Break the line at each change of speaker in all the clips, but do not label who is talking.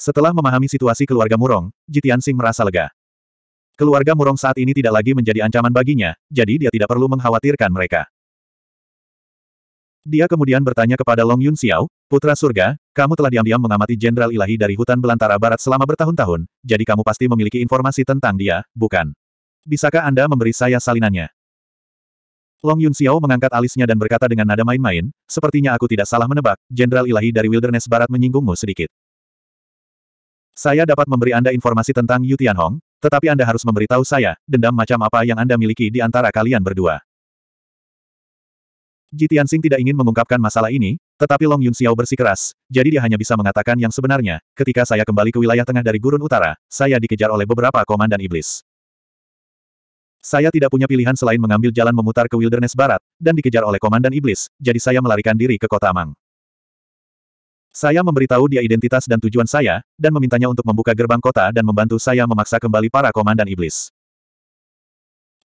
Setelah memahami situasi keluarga Murong, Jitian Sing merasa lega. Keluarga Murong saat ini tidak lagi menjadi ancaman baginya, jadi dia tidak perlu mengkhawatirkan mereka. Dia kemudian bertanya kepada Long Yun Xiao, Putra Surga, kamu telah diam-diam mengamati Jenderal Ilahi dari hutan belantara barat selama bertahun-tahun, jadi kamu pasti memiliki informasi tentang dia, bukan? Bisakah Anda memberi saya salinannya? Long Yun Xiao mengangkat alisnya dan berkata dengan nada main-main, sepertinya aku tidak salah menebak, Jenderal Ilahi dari Wilderness Barat menyinggungmu sedikit. Saya dapat memberi Anda informasi tentang Yu Tianhong, tetapi Anda harus memberitahu saya, dendam macam apa yang Anda miliki di antara kalian berdua. Ji Tianxing tidak ingin mengungkapkan masalah ini, tetapi Long Yun Xiao bersikeras, jadi dia hanya bisa mengatakan yang sebenarnya, ketika saya kembali ke wilayah tengah dari Gurun Utara, saya dikejar oleh beberapa komandan iblis. Saya tidak punya pilihan selain mengambil jalan memutar ke Wilderness Barat, dan dikejar oleh komandan iblis, jadi saya melarikan diri ke kota Mang. Saya memberitahu dia identitas dan tujuan saya, dan memintanya untuk membuka gerbang kota dan membantu saya memaksa kembali para komandan iblis.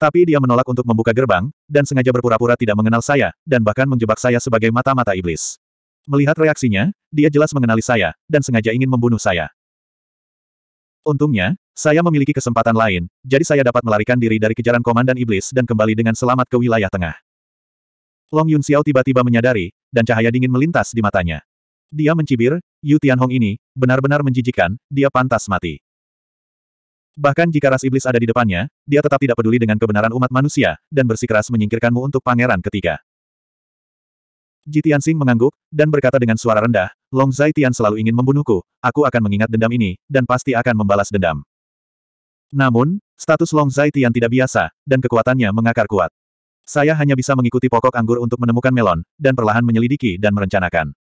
Tapi dia menolak untuk membuka gerbang, dan sengaja berpura-pura tidak mengenal saya, dan bahkan menjebak saya sebagai mata-mata iblis. Melihat reaksinya, dia jelas mengenali saya, dan sengaja ingin membunuh saya. Untungnya, saya memiliki kesempatan lain, jadi saya dapat melarikan diri dari kejaran komandan iblis dan kembali dengan selamat ke wilayah tengah. Long Yun Xiao tiba-tiba menyadari, dan cahaya dingin melintas di matanya. Dia mencibir, Yu Tianhong ini, benar-benar menjijikan, dia pantas mati. Bahkan jika ras iblis ada di depannya, dia tetap tidak peduli dengan kebenaran umat manusia, dan bersikeras menyingkirkanmu untuk pangeran ketiga. Ji Tianxing mengangguk, dan berkata dengan suara rendah, Long Zai Tian selalu ingin membunuhku, aku akan mengingat dendam ini, dan pasti akan membalas dendam. Namun, status Long Zai Tian tidak biasa, dan kekuatannya mengakar kuat. Saya hanya bisa mengikuti pokok anggur untuk menemukan melon, dan perlahan menyelidiki dan merencanakan.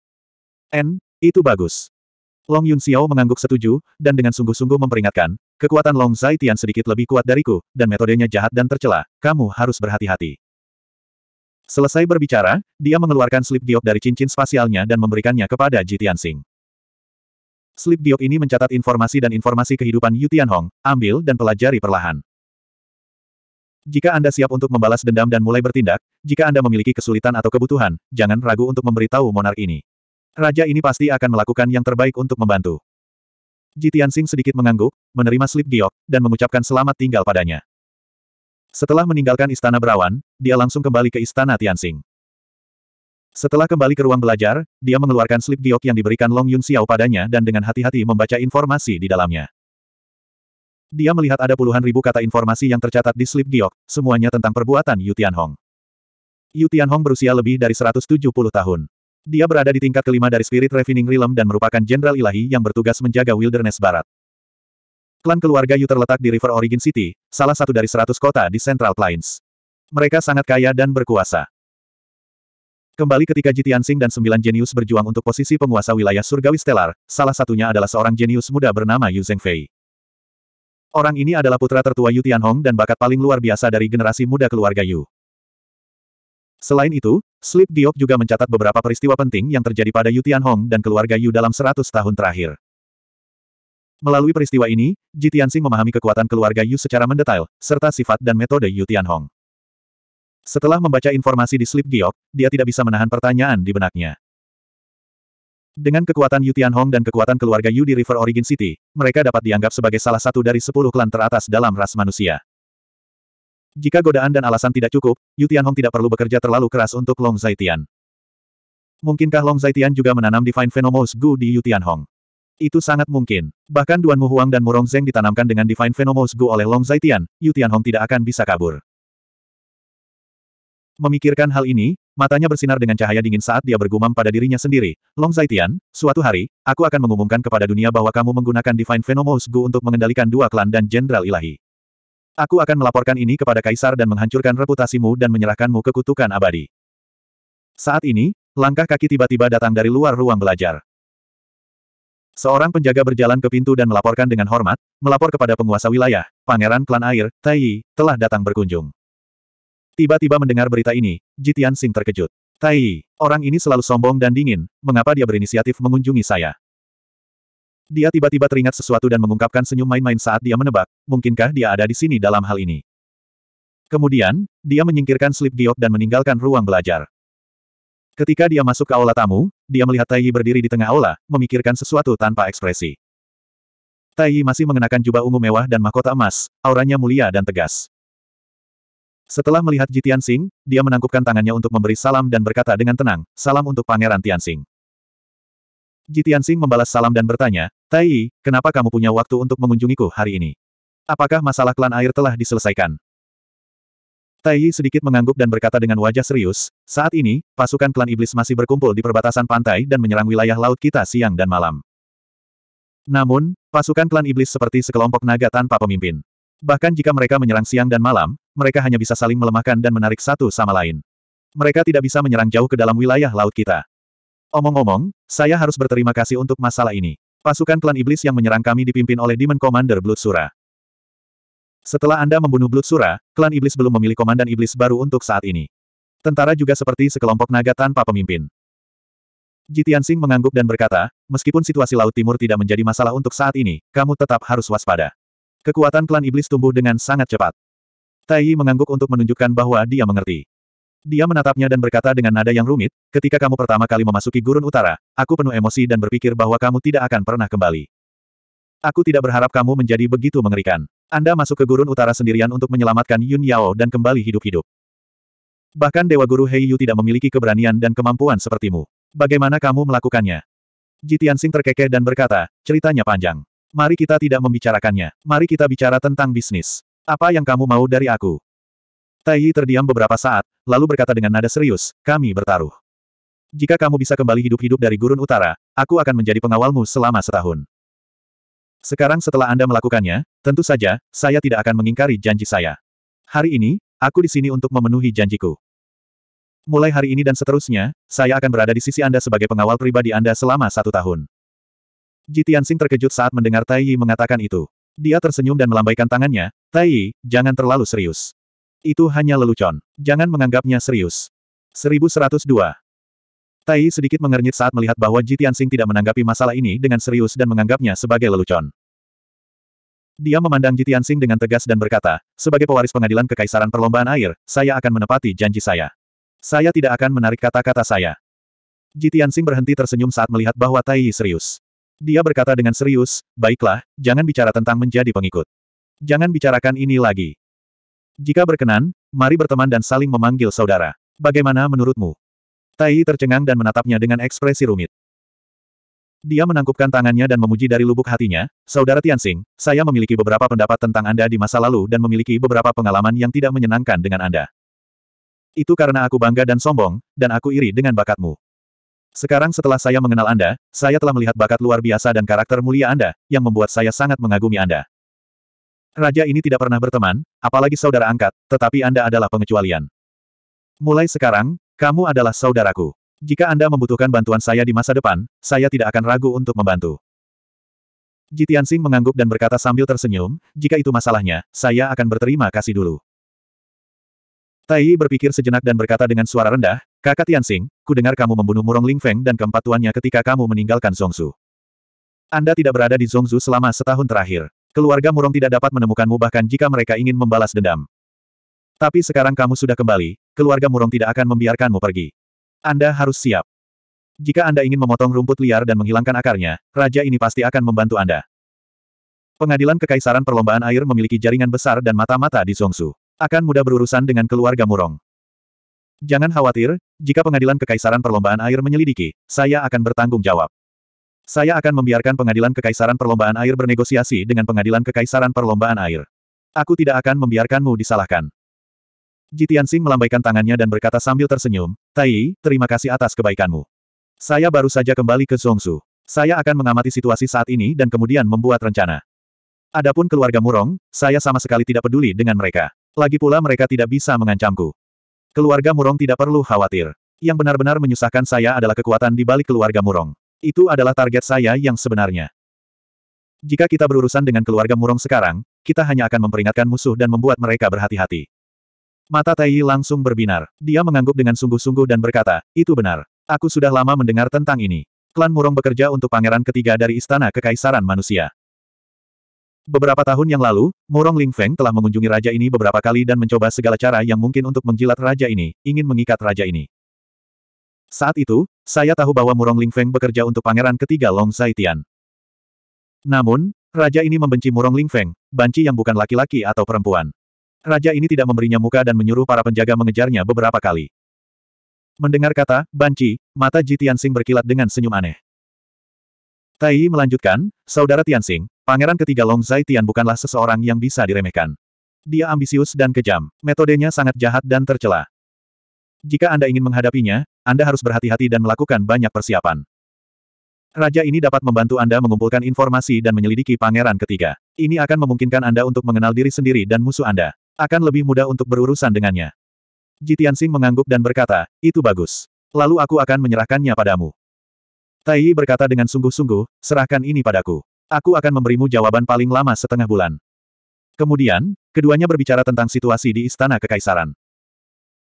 N, itu bagus. Long Yun Xiao mengangguk setuju, dan dengan sungguh-sungguh memperingatkan, kekuatan Long Zai Tian sedikit lebih kuat dariku, dan metodenya jahat dan tercela, kamu harus berhati-hati. Selesai berbicara, dia mengeluarkan slip giok dari cincin spasialnya dan memberikannya kepada Ji Tianxing. Slip giok ini mencatat informasi dan informasi kehidupan Yu Tianhong, ambil dan pelajari perlahan. Jika Anda siap untuk membalas dendam dan mulai bertindak, jika Anda memiliki kesulitan atau kebutuhan, jangan ragu untuk memberitahu monark ini. Raja ini pasti akan melakukan yang terbaik untuk membantu. Jitian Sing sedikit mengangguk, menerima slip giok, dan mengucapkan selamat tinggal padanya. Setelah meninggalkan istana Berawan, dia langsung kembali ke istana Tianxing. Setelah kembali ke ruang belajar, dia mengeluarkan slip giok yang diberikan Long Yun Xiao padanya dan dengan hati-hati membaca informasi di dalamnya. Dia melihat ada puluhan ribu kata informasi yang tercatat di slip giok, semuanya tentang perbuatan Yu Tianhong. Yu Tianhong berusia lebih dari 170 tahun. Dia berada di tingkat kelima dari Spirit Refining Realm dan merupakan Jenderal Ilahi yang bertugas menjaga Wilderness Barat. Klan keluarga Yu terletak di River Origin City, salah satu dari seratus kota di Central Plains. Mereka sangat kaya dan berkuasa. Kembali ketika Jitian Jitiansing dan sembilan jenius berjuang untuk posisi penguasa wilayah surgawi Stellar, salah satunya adalah seorang jenius muda bernama Yu Zhengfei. Orang ini adalah putra tertua Yu Tianhong dan bakat paling luar biasa dari generasi muda keluarga Yu. Selain itu, slip Diok juga mencatat beberapa peristiwa penting yang terjadi pada Yu Tianhong dan keluarga Yu dalam 100 tahun terakhir. Melalui peristiwa ini, Ji Tianxing memahami kekuatan keluarga Yu secara mendetail, serta sifat dan metode Yu Tianhong. Setelah membaca informasi di slip Giok, dia tidak bisa menahan pertanyaan di benaknya. Dengan kekuatan Yu Tianhong dan kekuatan keluarga Yu di River Origin City, mereka dapat dianggap sebagai salah satu dari sepuluh klan teratas dalam ras manusia. Jika godaan dan alasan tidak cukup, Yu Tianhong tidak perlu bekerja terlalu keras untuk Long Zaitian. Mungkinkah Long Zaitian juga menanam Divine Venomous Gu di Yu Tianhong? Itu sangat mungkin. Bahkan Duan Mu Huang dan Murong Zeng ditanamkan dengan Divine Venomous Gu oleh Long Zaitian, Yu Tianhong tidak akan bisa kabur. Memikirkan hal ini, matanya bersinar dengan cahaya dingin saat dia bergumam pada dirinya sendiri. Long Zaitian, suatu hari, aku akan mengumumkan kepada dunia bahwa kamu menggunakan Divine Venomous Gu untuk mengendalikan dua klan dan Jenderal Ilahi. Aku akan melaporkan ini kepada kaisar dan menghancurkan reputasimu dan menyerahkanmu ke kutukan abadi. Saat ini, langkah kaki tiba-tiba datang dari luar ruang belajar. Seorang penjaga berjalan ke pintu dan melaporkan dengan hormat, melapor kepada penguasa wilayah, pangeran klan air, Tai, telah datang berkunjung. Tiba-tiba mendengar berita ini, Jitian Sing terkejut. Tai, orang ini selalu sombong dan dingin, mengapa dia berinisiatif mengunjungi saya? Dia tiba-tiba teringat sesuatu dan mengungkapkan senyum main-main saat dia menebak, mungkinkah dia ada di sini dalam hal ini. Kemudian, dia menyingkirkan slip giok dan meninggalkan ruang belajar. Ketika dia masuk ke aula tamu, dia melihat Taiyi berdiri di tengah aula, memikirkan sesuatu tanpa ekspresi. Taiyi masih mengenakan jubah ungu mewah dan mahkota emas, auranya mulia dan tegas. Setelah melihat Ji Tianxing, dia menangkupkan tangannya untuk memberi salam dan berkata dengan tenang, salam untuk Pangeran Tianxing. Jitian Jitiansing membalas salam dan bertanya, Tai Yi, kenapa kamu punya waktu untuk mengunjungiku hari ini? Apakah masalah klan air telah diselesaikan? Tai Yi sedikit mengangguk dan berkata dengan wajah serius, saat ini, pasukan klan iblis masih berkumpul di perbatasan pantai dan menyerang wilayah laut kita siang dan malam. Namun, pasukan klan iblis seperti sekelompok naga tanpa pemimpin. Bahkan jika mereka menyerang siang dan malam, mereka hanya bisa saling melemahkan dan menarik satu sama lain. Mereka tidak bisa menyerang jauh ke dalam wilayah laut kita. Omong-omong, saya harus berterima kasih untuk masalah ini. Pasukan klan iblis yang menyerang kami dipimpin oleh Demon Commander Bloodsura. Setelah Anda membunuh Bloodsura, klan iblis belum memilih komandan iblis baru untuk saat ini. Tentara juga seperti sekelompok naga tanpa pemimpin. Jitian Sing mengangguk dan berkata, meskipun situasi Laut Timur tidak menjadi masalah untuk saat ini, kamu tetap harus waspada. Kekuatan klan iblis tumbuh dengan sangat cepat. Tai Yi mengangguk untuk menunjukkan bahwa dia mengerti. Dia menatapnya dan berkata dengan nada yang rumit, ketika kamu pertama kali memasuki gurun utara, aku penuh emosi dan berpikir bahwa kamu tidak akan pernah kembali. Aku tidak berharap kamu menjadi begitu mengerikan. Anda masuk ke gurun utara sendirian untuk menyelamatkan Yun Yao dan kembali hidup-hidup. Bahkan Dewa Guru Hei Yu tidak memiliki keberanian dan kemampuan sepertimu. Bagaimana kamu melakukannya? Jitian Sing terkekeh dan berkata, ceritanya panjang. Mari kita tidak membicarakannya. Mari kita bicara tentang bisnis. Apa yang kamu mau dari aku? Tai terdiam beberapa saat, lalu berkata dengan nada serius, kami bertaruh. Jika kamu bisa kembali hidup-hidup dari gurun utara, aku akan menjadi pengawalmu selama setahun. Sekarang setelah Anda melakukannya, tentu saja, saya tidak akan mengingkari janji saya. Hari ini, aku di sini untuk memenuhi janjiku. Mulai hari ini dan seterusnya, saya akan berada di sisi Anda sebagai pengawal pribadi Anda selama satu tahun. Ji terkejut saat mendengar Tai mengatakan itu. Dia tersenyum dan melambaikan tangannya, Tai jangan terlalu serius. Itu hanya lelucon. Jangan menganggapnya serius. 1102. Tai sedikit mengernyit saat melihat bahwa Ji Tianxing tidak menanggapi masalah ini dengan serius dan menganggapnya sebagai lelucon. Dia memandang Ji Tianxing dengan tegas dan berkata, sebagai pewaris pengadilan kekaisaran perlombaan air, saya akan menepati janji saya. Saya tidak akan menarik kata-kata saya. Ji Tianxing berhenti tersenyum saat melihat bahwa Tai Yi serius. Dia berkata dengan serius, baiklah, jangan bicara tentang menjadi pengikut. Jangan bicarakan ini lagi. Jika berkenan, mari berteman dan saling memanggil saudara. Bagaimana menurutmu? Tai tercengang dan menatapnya dengan ekspresi rumit. Dia menangkupkan tangannya dan memuji dari lubuk hatinya, Saudara Tianxing, saya memiliki beberapa pendapat tentang Anda di masa lalu dan memiliki beberapa pengalaman yang tidak menyenangkan dengan Anda. Itu karena aku bangga dan sombong, dan aku iri dengan bakatmu. Sekarang setelah saya mengenal Anda, saya telah melihat bakat luar biasa dan karakter mulia Anda, yang membuat saya sangat mengagumi Anda. Raja ini tidak pernah berteman, apalagi saudara angkat, tetapi Anda adalah pengecualian. Mulai sekarang, kamu adalah saudaraku. Jika Anda membutuhkan bantuan saya di masa depan, saya tidak akan ragu untuk membantu. Jitian Singh mengangguk dan berkata sambil tersenyum, jika itu masalahnya, saya akan berterima kasih dulu. Tai berpikir sejenak dan berkata dengan suara rendah, Kakak Tian ku dengar kamu membunuh Murong Ling Feng dan keempat tuannya ketika kamu meninggalkan Zhongzu. Anda tidak berada di Zhongzu selama setahun terakhir. Keluarga Murong tidak dapat menemukanmu bahkan jika mereka ingin membalas dendam. Tapi sekarang kamu sudah kembali, keluarga Murong tidak akan membiarkanmu pergi. Anda harus siap. Jika Anda ingin memotong rumput liar dan menghilangkan akarnya, raja ini pasti akan membantu Anda. Pengadilan Kekaisaran Perlombaan Air memiliki jaringan besar dan mata-mata di Songsu. Akan mudah berurusan dengan keluarga Murong. Jangan khawatir, jika Pengadilan Kekaisaran Perlombaan Air menyelidiki, saya akan bertanggung jawab. Saya akan membiarkan pengadilan kekaisaran perlombaan air bernegosiasi dengan pengadilan kekaisaran perlombaan air. Aku tidak akan membiarkanmu disalahkan. Jitian Sing melambaikan tangannya dan berkata sambil tersenyum, Tai, terima kasih atas kebaikanmu. Saya baru saja kembali ke Zongsu. Saya akan mengamati situasi saat ini dan kemudian membuat rencana. Adapun keluarga Murong, saya sama sekali tidak peduli dengan mereka. Lagi pula mereka tidak bisa mengancamku. Keluarga Murong tidak perlu khawatir. Yang benar-benar menyusahkan saya adalah kekuatan di balik keluarga Murong. Itu adalah target saya yang sebenarnya. Jika kita berurusan dengan keluarga Murong sekarang, kita hanya akan memperingatkan musuh dan membuat mereka berhati-hati. Mata Tai langsung berbinar. Dia mengangguk dengan sungguh-sungguh dan berkata, itu benar. Aku sudah lama mendengar tentang ini. Klan Murong bekerja untuk pangeran ketiga dari Istana Kekaisaran Manusia. Beberapa tahun yang lalu, Murong Ling Feng telah mengunjungi raja ini beberapa kali dan mencoba segala cara yang mungkin untuk menjilat raja ini, ingin mengikat raja ini. Saat itu, saya tahu bahwa Murong Ling Feng bekerja untuk pangeran ketiga Long Zaitian. Namun, raja ini membenci Murong Ling Feng, banci yang bukan laki-laki atau perempuan. Raja ini tidak memberinya muka dan menyuruh para penjaga mengejarnya beberapa kali. Mendengar kata, banci, mata Ji Tianxing berkilat dengan senyum aneh. Tai melanjutkan, Saudara Tianxing, pangeran ketiga Long Zaitian bukanlah seseorang yang bisa diremehkan. Dia ambisius dan kejam, metodenya sangat jahat dan tercela. Jika Anda ingin menghadapinya, Anda harus berhati-hati dan melakukan banyak persiapan. Raja ini dapat membantu Anda mengumpulkan informasi dan menyelidiki pangeran ketiga. Ini akan memungkinkan Anda untuk mengenal diri sendiri dan musuh Anda. Akan lebih mudah untuk berurusan dengannya. Jitian Sing mengangguk dan berkata, itu bagus. Lalu aku akan menyerahkannya padamu. Tai berkata dengan sungguh-sungguh, serahkan ini padaku. Aku akan memberimu jawaban paling lama setengah bulan. Kemudian, keduanya berbicara tentang situasi di Istana Kekaisaran.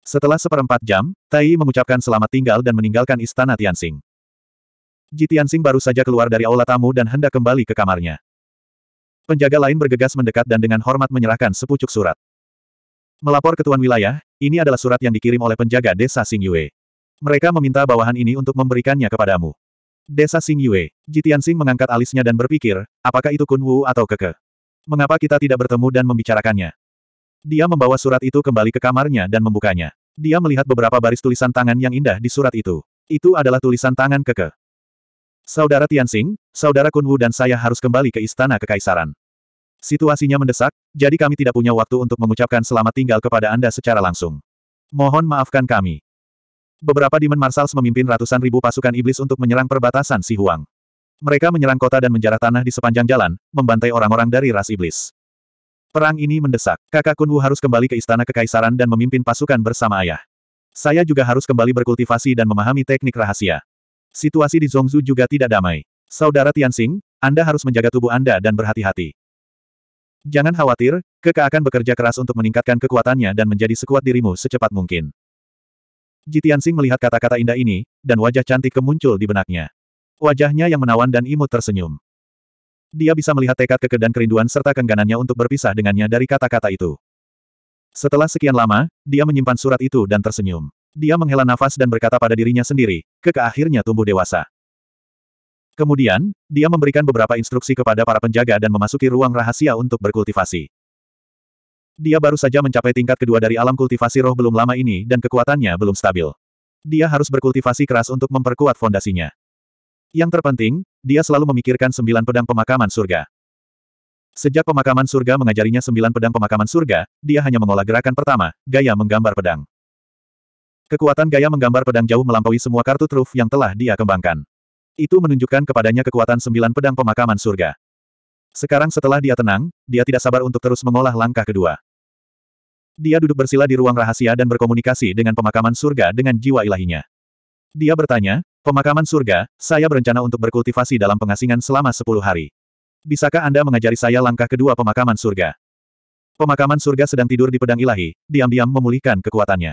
Setelah seperempat jam, Tai mengucapkan selamat tinggal dan meninggalkan istana Tianxing. Ji Tianxing baru saja keluar dari aula tamu dan hendak kembali ke kamarnya. Penjaga lain bergegas mendekat dan dengan hormat menyerahkan sepucuk surat. Melapor ke Tuan Wilayah, ini adalah surat yang dikirim oleh penjaga desa Sing Yue. Mereka meminta bawahan ini untuk memberikannya kepadamu. Desa Sing Yue, Ji Tianxing mengangkat alisnya dan berpikir, apakah itu Kunwu atau Keke? Mengapa kita tidak bertemu dan membicarakannya? Dia membawa surat itu kembali ke kamarnya dan membukanya. Dia melihat beberapa baris tulisan tangan yang indah di surat itu. Itu adalah tulisan tangan keke. Saudara Tianxing, Saudara Kunwu dan saya harus kembali ke Istana Kekaisaran. Situasinya mendesak, jadi kami tidak punya waktu untuk mengucapkan selamat tinggal kepada Anda secara langsung. Mohon maafkan kami. Beberapa Demon Marsals memimpin ratusan ribu pasukan iblis untuk menyerang perbatasan Si Huang. Mereka menyerang kota dan menjarah tanah di sepanjang jalan, membantai orang-orang dari ras iblis. Perang ini mendesak. Kakak Kunwu harus kembali ke istana kekaisaran dan memimpin pasukan bersama ayah. Saya juga harus kembali berkultivasi dan memahami teknik rahasia. Situasi di Zhongzhu juga tidak damai. Saudara Tianxing, Anda harus menjaga tubuh Anda dan berhati-hati. Jangan khawatir, Keka akan bekerja keras untuk meningkatkan kekuatannya dan menjadi sekuat dirimu secepat mungkin. Ji Tianxing melihat kata-kata indah ini, dan wajah cantik kemuncul di benaknya. Wajahnya yang menawan dan imut tersenyum. Dia bisa melihat tekad keke dan kerinduan serta kengganannya untuk berpisah dengannya dari kata-kata itu. Setelah sekian lama, dia menyimpan surat itu dan tersenyum. Dia menghela nafas dan berkata pada dirinya sendiri, keke akhirnya tumbuh dewasa. Kemudian, dia memberikan beberapa instruksi kepada para penjaga dan memasuki ruang rahasia untuk berkultivasi. Dia baru saja mencapai tingkat kedua dari alam kultivasi roh belum lama ini dan kekuatannya belum stabil. Dia harus berkultivasi keras untuk memperkuat fondasinya. Yang terpenting, dia selalu memikirkan sembilan pedang pemakaman surga. Sejak pemakaman surga mengajarinya sembilan pedang pemakaman surga, dia hanya mengolah gerakan pertama, gaya menggambar pedang. Kekuatan gaya menggambar pedang jauh melampaui semua kartu truf yang telah dia kembangkan. Itu menunjukkan kepadanya kekuatan sembilan pedang pemakaman surga. Sekarang setelah dia tenang, dia tidak sabar untuk terus mengolah langkah kedua. Dia duduk bersila di ruang rahasia dan berkomunikasi dengan pemakaman surga dengan jiwa ilahinya. Dia bertanya, Pemakaman surga, saya berencana untuk berkultivasi dalam pengasingan selama 10 hari. Bisakah Anda mengajari saya langkah kedua pemakaman surga? Pemakaman surga sedang tidur di pedang ilahi, diam-diam memulihkan kekuatannya.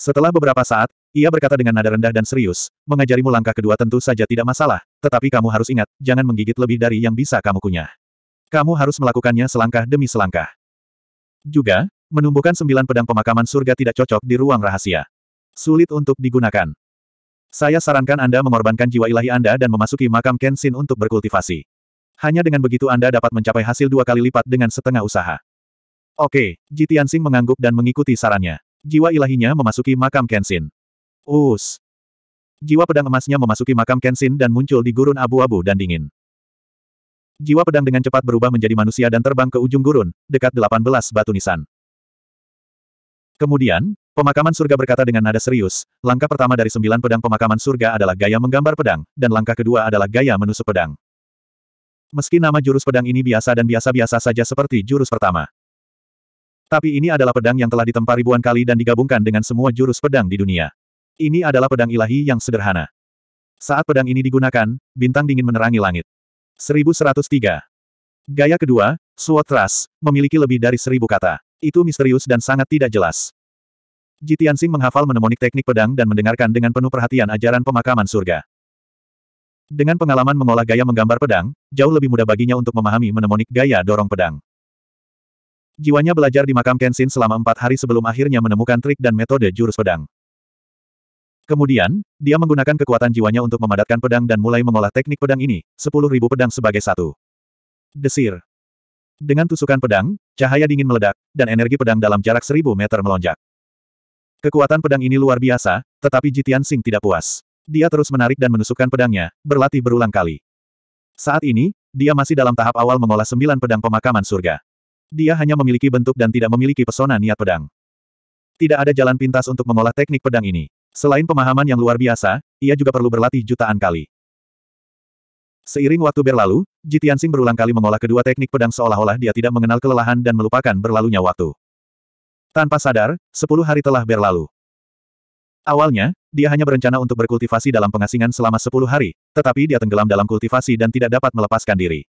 Setelah beberapa saat, ia berkata dengan nada rendah dan serius, mengajarimu langkah kedua tentu saja tidak masalah, tetapi kamu harus ingat, jangan menggigit lebih dari yang bisa kamu kunyah. Kamu harus melakukannya selangkah demi selangkah. Juga, menumbuhkan sembilan pedang pemakaman surga tidak cocok di ruang rahasia. Sulit untuk digunakan. Saya sarankan Anda mengorbankan jiwa ilahi Anda dan memasuki makam Kenshin untuk berkultivasi. Hanya dengan begitu Anda dapat mencapai hasil dua kali lipat dengan setengah usaha. Oke, Jitiansing mengangguk dan mengikuti sarannya. Jiwa ilahinya memasuki makam Kenshin. Us. Jiwa pedang emasnya memasuki makam Kenshin dan muncul di gurun abu-abu dan dingin. Jiwa pedang dengan cepat berubah menjadi manusia dan terbang ke ujung gurun, dekat 18 batu nisan. Kemudian, Pemakaman surga berkata dengan nada serius, langkah pertama dari sembilan pedang pemakaman surga adalah gaya menggambar pedang, dan langkah kedua adalah gaya menusuk pedang. Meski nama jurus pedang ini biasa dan biasa-biasa saja seperti jurus pertama. Tapi ini adalah pedang yang telah ditempa ribuan kali dan digabungkan dengan semua jurus pedang di dunia. Ini adalah pedang ilahi yang sederhana. Saat pedang ini digunakan, bintang dingin menerangi langit. 1103. Gaya kedua, Sword memiliki lebih dari seribu kata. Itu misterius dan sangat tidak jelas. Jitian Jitiansing menghafal menemonik teknik pedang dan mendengarkan dengan penuh perhatian ajaran pemakaman surga. Dengan pengalaman mengolah gaya menggambar pedang, jauh lebih mudah baginya untuk memahami menemonik gaya dorong pedang. Jiwanya belajar di makam Kenshin selama empat hari sebelum akhirnya menemukan trik dan metode jurus pedang. Kemudian, dia menggunakan kekuatan jiwanya untuk memadatkan pedang dan mulai mengolah teknik pedang ini, sepuluh ribu pedang sebagai satu. Desir. Dengan tusukan pedang, cahaya dingin meledak, dan energi pedang dalam jarak seribu meter melonjak. Kekuatan pedang ini luar biasa, tetapi Jitian Sing tidak puas. Dia terus menarik dan menusukkan pedangnya, berlatih berulang kali. Saat ini, dia masih dalam tahap awal mengolah sembilan pedang pemakaman surga. Dia hanya memiliki bentuk dan tidak memiliki pesona niat pedang. Tidak ada jalan pintas untuk mengolah teknik pedang ini. Selain pemahaman yang luar biasa, ia juga perlu berlatih jutaan kali. Seiring waktu berlalu, Jitian Sing berulang kali mengolah kedua teknik pedang seolah-olah dia tidak mengenal kelelahan dan melupakan berlalunya waktu. Tanpa sadar, sepuluh hari telah berlalu. Awalnya, dia hanya berencana untuk berkultivasi dalam pengasingan selama sepuluh hari, tetapi dia tenggelam dalam kultivasi dan tidak dapat melepaskan diri.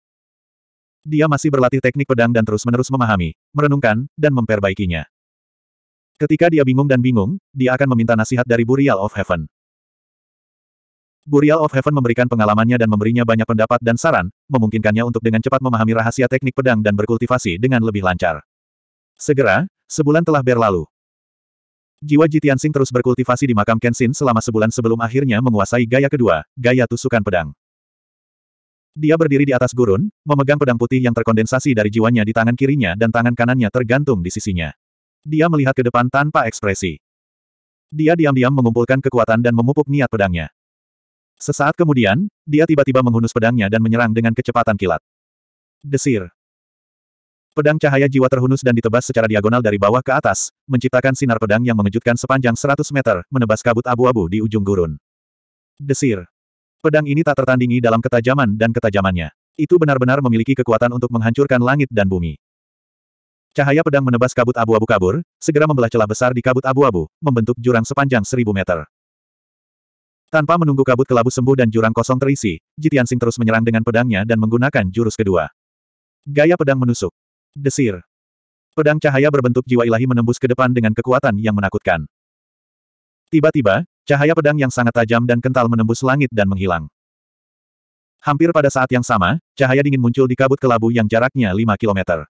Dia masih berlatih teknik pedang dan terus-menerus memahami, merenungkan, dan memperbaikinya. Ketika dia bingung dan bingung, dia akan meminta nasihat dari Burial of Heaven. Burial of Heaven memberikan pengalamannya dan memberinya banyak pendapat dan saran, memungkinkannya untuk dengan cepat memahami rahasia teknik pedang dan berkultivasi dengan lebih lancar. Segera, Sebulan telah berlalu. Jiwa Jitiansing terus berkultivasi di makam Kenshin selama sebulan sebelum akhirnya menguasai gaya kedua, gaya tusukan pedang. Dia berdiri di atas gurun, memegang pedang putih yang terkondensasi dari jiwanya di tangan kirinya dan tangan kanannya tergantung di sisinya. Dia melihat ke depan tanpa ekspresi. Dia diam-diam mengumpulkan kekuatan dan memupuk niat pedangnya. Sesaat kemudian, dia tiba-tiba menghunus pedangnya dan menyerang dengan kecepatan kilat. Desir. Pedang cahaya jiwa terhunus dan ditebas secara diagonal dari bawah ke atas, menciptakan sinar pedang yang mengejutkan sepanjang 100 meter, menebas kabut abu-abu di ujung gurun. Desir. Pedang ini tak tertandingi dalam ketajaman dan ketajamannya. Itu benar-benar memiliki kekuatan untuk menghancurkan langit dan bumi. Cahaya pedang menebas kabut abu-abu kabur, segera membelah celah besar di kabut abu-abu, membentuk jurang sepanjang seribu meter. Tanpa menunggu kabut kelabu sembuh dan jurang kosong terisi, Jitian Sing terus menyerang dengan pedangnya dan menggunakan jurus kedua. Gaya pedang menusuk. Desir. Pedang cahaya berbentuk jiwa ilahi menembus ke depan dengan kekuatan yang menakutkan. Tiba-tiba, cahaya pedang yang sangat tajam dan kental menembus langit dan menghilang. Hampir pada saat yang sama, cahaya dingin muncul di kabut kelabu yang jaraknya 5 km.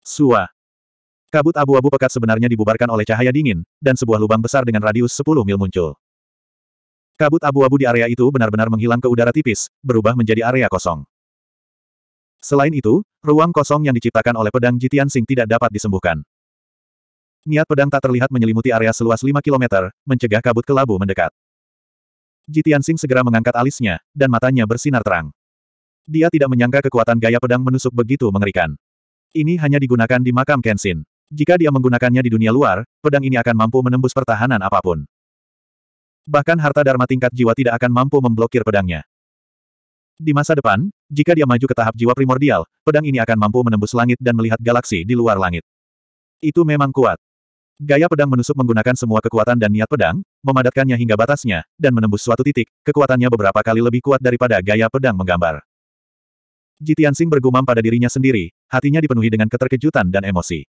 Sua. Kabut abu-abu pekat sebenarnya dibubarkan oleh cahaya dingin, dan sebuah lubang besar dengan radius 10 mil muncul. Kabut abu-abu di area itu benar-benar menghilang ke udara tipis, berubah menjadi area kosong. Selain itu, ruang kosong yang diciptakan oleh pedang Jitian Sing tidak dapat disembuhkan. Niat pedang tak terlihat menyelimuti area seluas 5 km, mencegah kabut kelabu mendekat. Jitian Sing segera mengangkat alisnya, dan matanya bersinar terang. Dia tidak menyangka kekuatan gaya pedang menusuk begitu mengerikan. Ini hanya digunakan di makam Kenshin. Jika dia menggunakannya di dunia luar, pedang ini akan mampu menembus pertahanan apapun. Bahkan harta dharma tingkat jiwa tidak akan mampu memblokir pedangnya. Di masa depan, jika dia maju ke tahap jiwa primordial, pedang ini akan mampu menembus langit dan melihat galaksi di luar langit. Itu memang kuat. Gaya pedang menusuk menggunakan semua kekuatan dan niat pedang, memadatkannya hingga batasnya, dan menembus suatu titik, kekuatannya beberapa kali lebih kuat daripada gaya pedang menggambar. Jitian Sing bergumam pada dirinya sendiri, hatinya dipenuhi dengan keterkejutan dan emosi.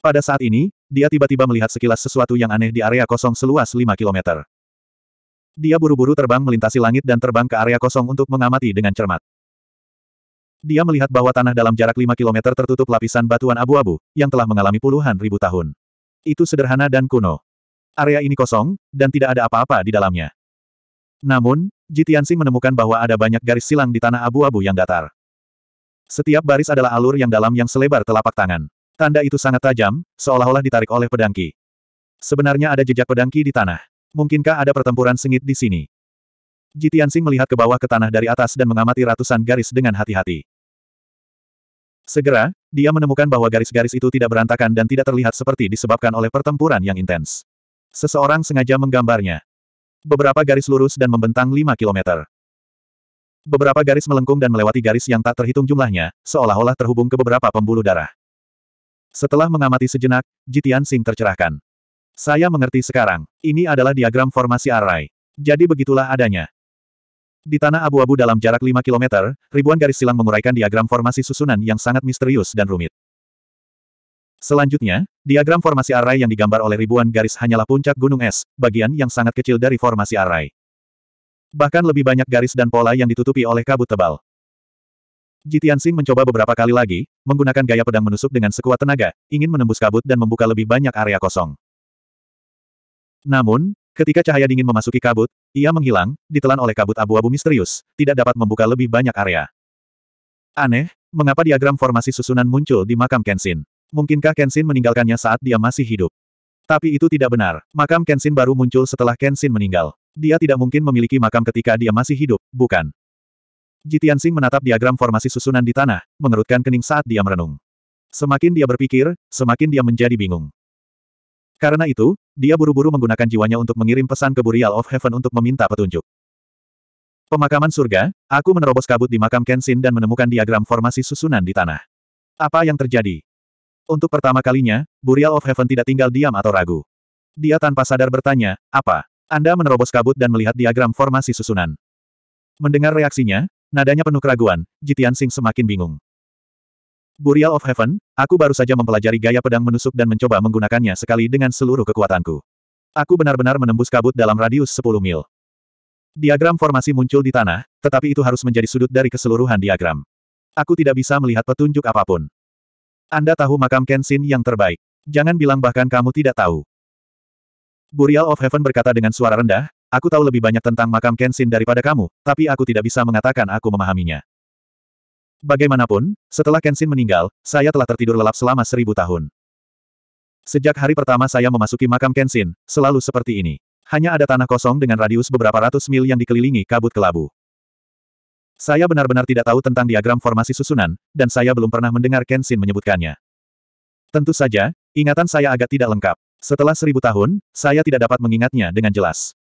Pada saat ini, dia tiba-tiba melihat sekilas sesuatu yang aneh di area kosong seluas 5 kilometer. Dia buru-buru terbang melintasi langit dan terbang ke area kosong untuk mengamati dengan cermat. Dia melihat bahwa tanah dalam jarak 5 km tertutup lapisan batuan abu-abu, yang telah mengalami puluhan ribu tahun. Itu sederhana dan kuno. Area ini kosong, dan tidak ada apa-apa di dalamnya. Namun, Jitiansi menemukan bahwa ada banyak garis silang di tanah abu-abu yang datar. Setiap baris adalah alur yang dalam yang selebar telapak tangan. Tanda itu sangat tajam, seolah-olah ditarik oleh pedangki. Sebenarnya ada jejak pedangki di tanah. Mungkinkah ada pertempuran sengit di sini? Jitiansing melihat ke bawah ke tanah dari atas dan mengamati ratusan garis dengan hati-hati. Segera, dia menemukan bahwa garis-garis itu tidak berantakan dan tidak terlihat seperti disebabkan oleh pertempuran yang intens. Seseorang sengaja menggambarnya. Beberapa garis lurus dan membentang 5 kilometer. Beberapa garis melengkung dan melewati garis yang tak terhitung jumlahnya, seolah-olah terhubung ke beberapa pembuluh darah. Setelah mengamati sejenak, Jitian Sing tercerahkan. Saya mengerti sekarang. Ini adalah diagram formasi array. Jadi begitulah adanya. Di tanah abu-abu dalam jarak 5 km, ribuan garis silang menguraikan diagram formasi susunan yang sangat misterius dan rumit. Selanjutnya, diagram formasi array yang digambar oleh ribuan garis hanyalah puncak gunung es, bagian yang sangat kecil dari formasi array. Bahkan lebih banyak garis dan pola yang ditutupi oleh kabut tebal. Jitian Sing mencoba beberapa kali lagi, menggunakan gaya pedang menusuk dengan sekuat tenaga, ingin menembus kabut dan membuka lebih banyak area kosong. Namun, ketika cahaya dingin memasuki kabut, ia menghilang, ditelan oleh kabut abu-abu misterius, tidak dapat membuka lebih banyak area. Aneh, mengapa diagram formasi susunan muncul di makam Kenshin? Mungkinkah Kenshin meninggalkannya saat dia masih hidup? Tapi itu tidak benar. Makam Kenshin baru muncul setelah Kenshin meninggal. Dia tidak mungkin memiliki makam ketika dia masih hidup, bukan? Jitiansing menatap diagram formasi susunan di tanah, mengerutkan kening saat dia merenung. Semakin dia berpikir, semakin dia menjadi bingung. Karena itu, dia buru-buru menggunakan jiwanya untuk mengirim pesan ke Burial of Heaven untuk meminta petunjuk. Pemakaman surga, aku menerobos kabut di makam Kenshin dan menemukan diagram formasi susunan di tanah. Apa yang terjadi? Untuk pertama kalinya, Burial of Heaven tidak tinggal diam atau ragu. Dia tanpa sadar bertanya, apa? Anda menerobos kabut dan melihat diagram formasi susunan. Mendengar reaksinya, nadanya penuh keraguan, Jitian Sing semakin bingung. Burial of Heaven, aku baru saja mempelajari gaya pedang menusuk dan mencoba menggunakannya sekali dengan seluruh kekuatanku. Aku benar-benar menembus kabut dalam radius 10 mil. Diagram formasi muncul di tanah, tetapi itu harus menjadi sudut dari keseluruhan diagram. Aku tidak bisa melihat petunjuk apapun. Anda tahu makam Kenshin yang terbaik. Jangan bilang bahkan kamu tidak tahu. Burial of Heaven berkata dengan suara rendah, Aku tahu lebih banyak tentang makam Kenshin daripada kamu, tapi aku tidak bisa mengatakan aku memahaminya. Bagaimanapun, setelah Kenshin meninggal, saya telah tertidur lelap selama seribu tahun. Sejak hari pertama saya memasuki makam Kenshin, selalu seperti ini. Hanya ada tanah kosong dengan radius beberapa ratus mil yang dikelilingi kabut kelabu. Saya benar-benar tidak tahu tentang diagram formasi susunan, dan saya belum pernah mendengar Kenshin menyebutkannya. Tentu saja, ingatan saya agak tidak lengkap. Setelah seribu tahun, saya tidak dapat mengingatnya dengan jelas.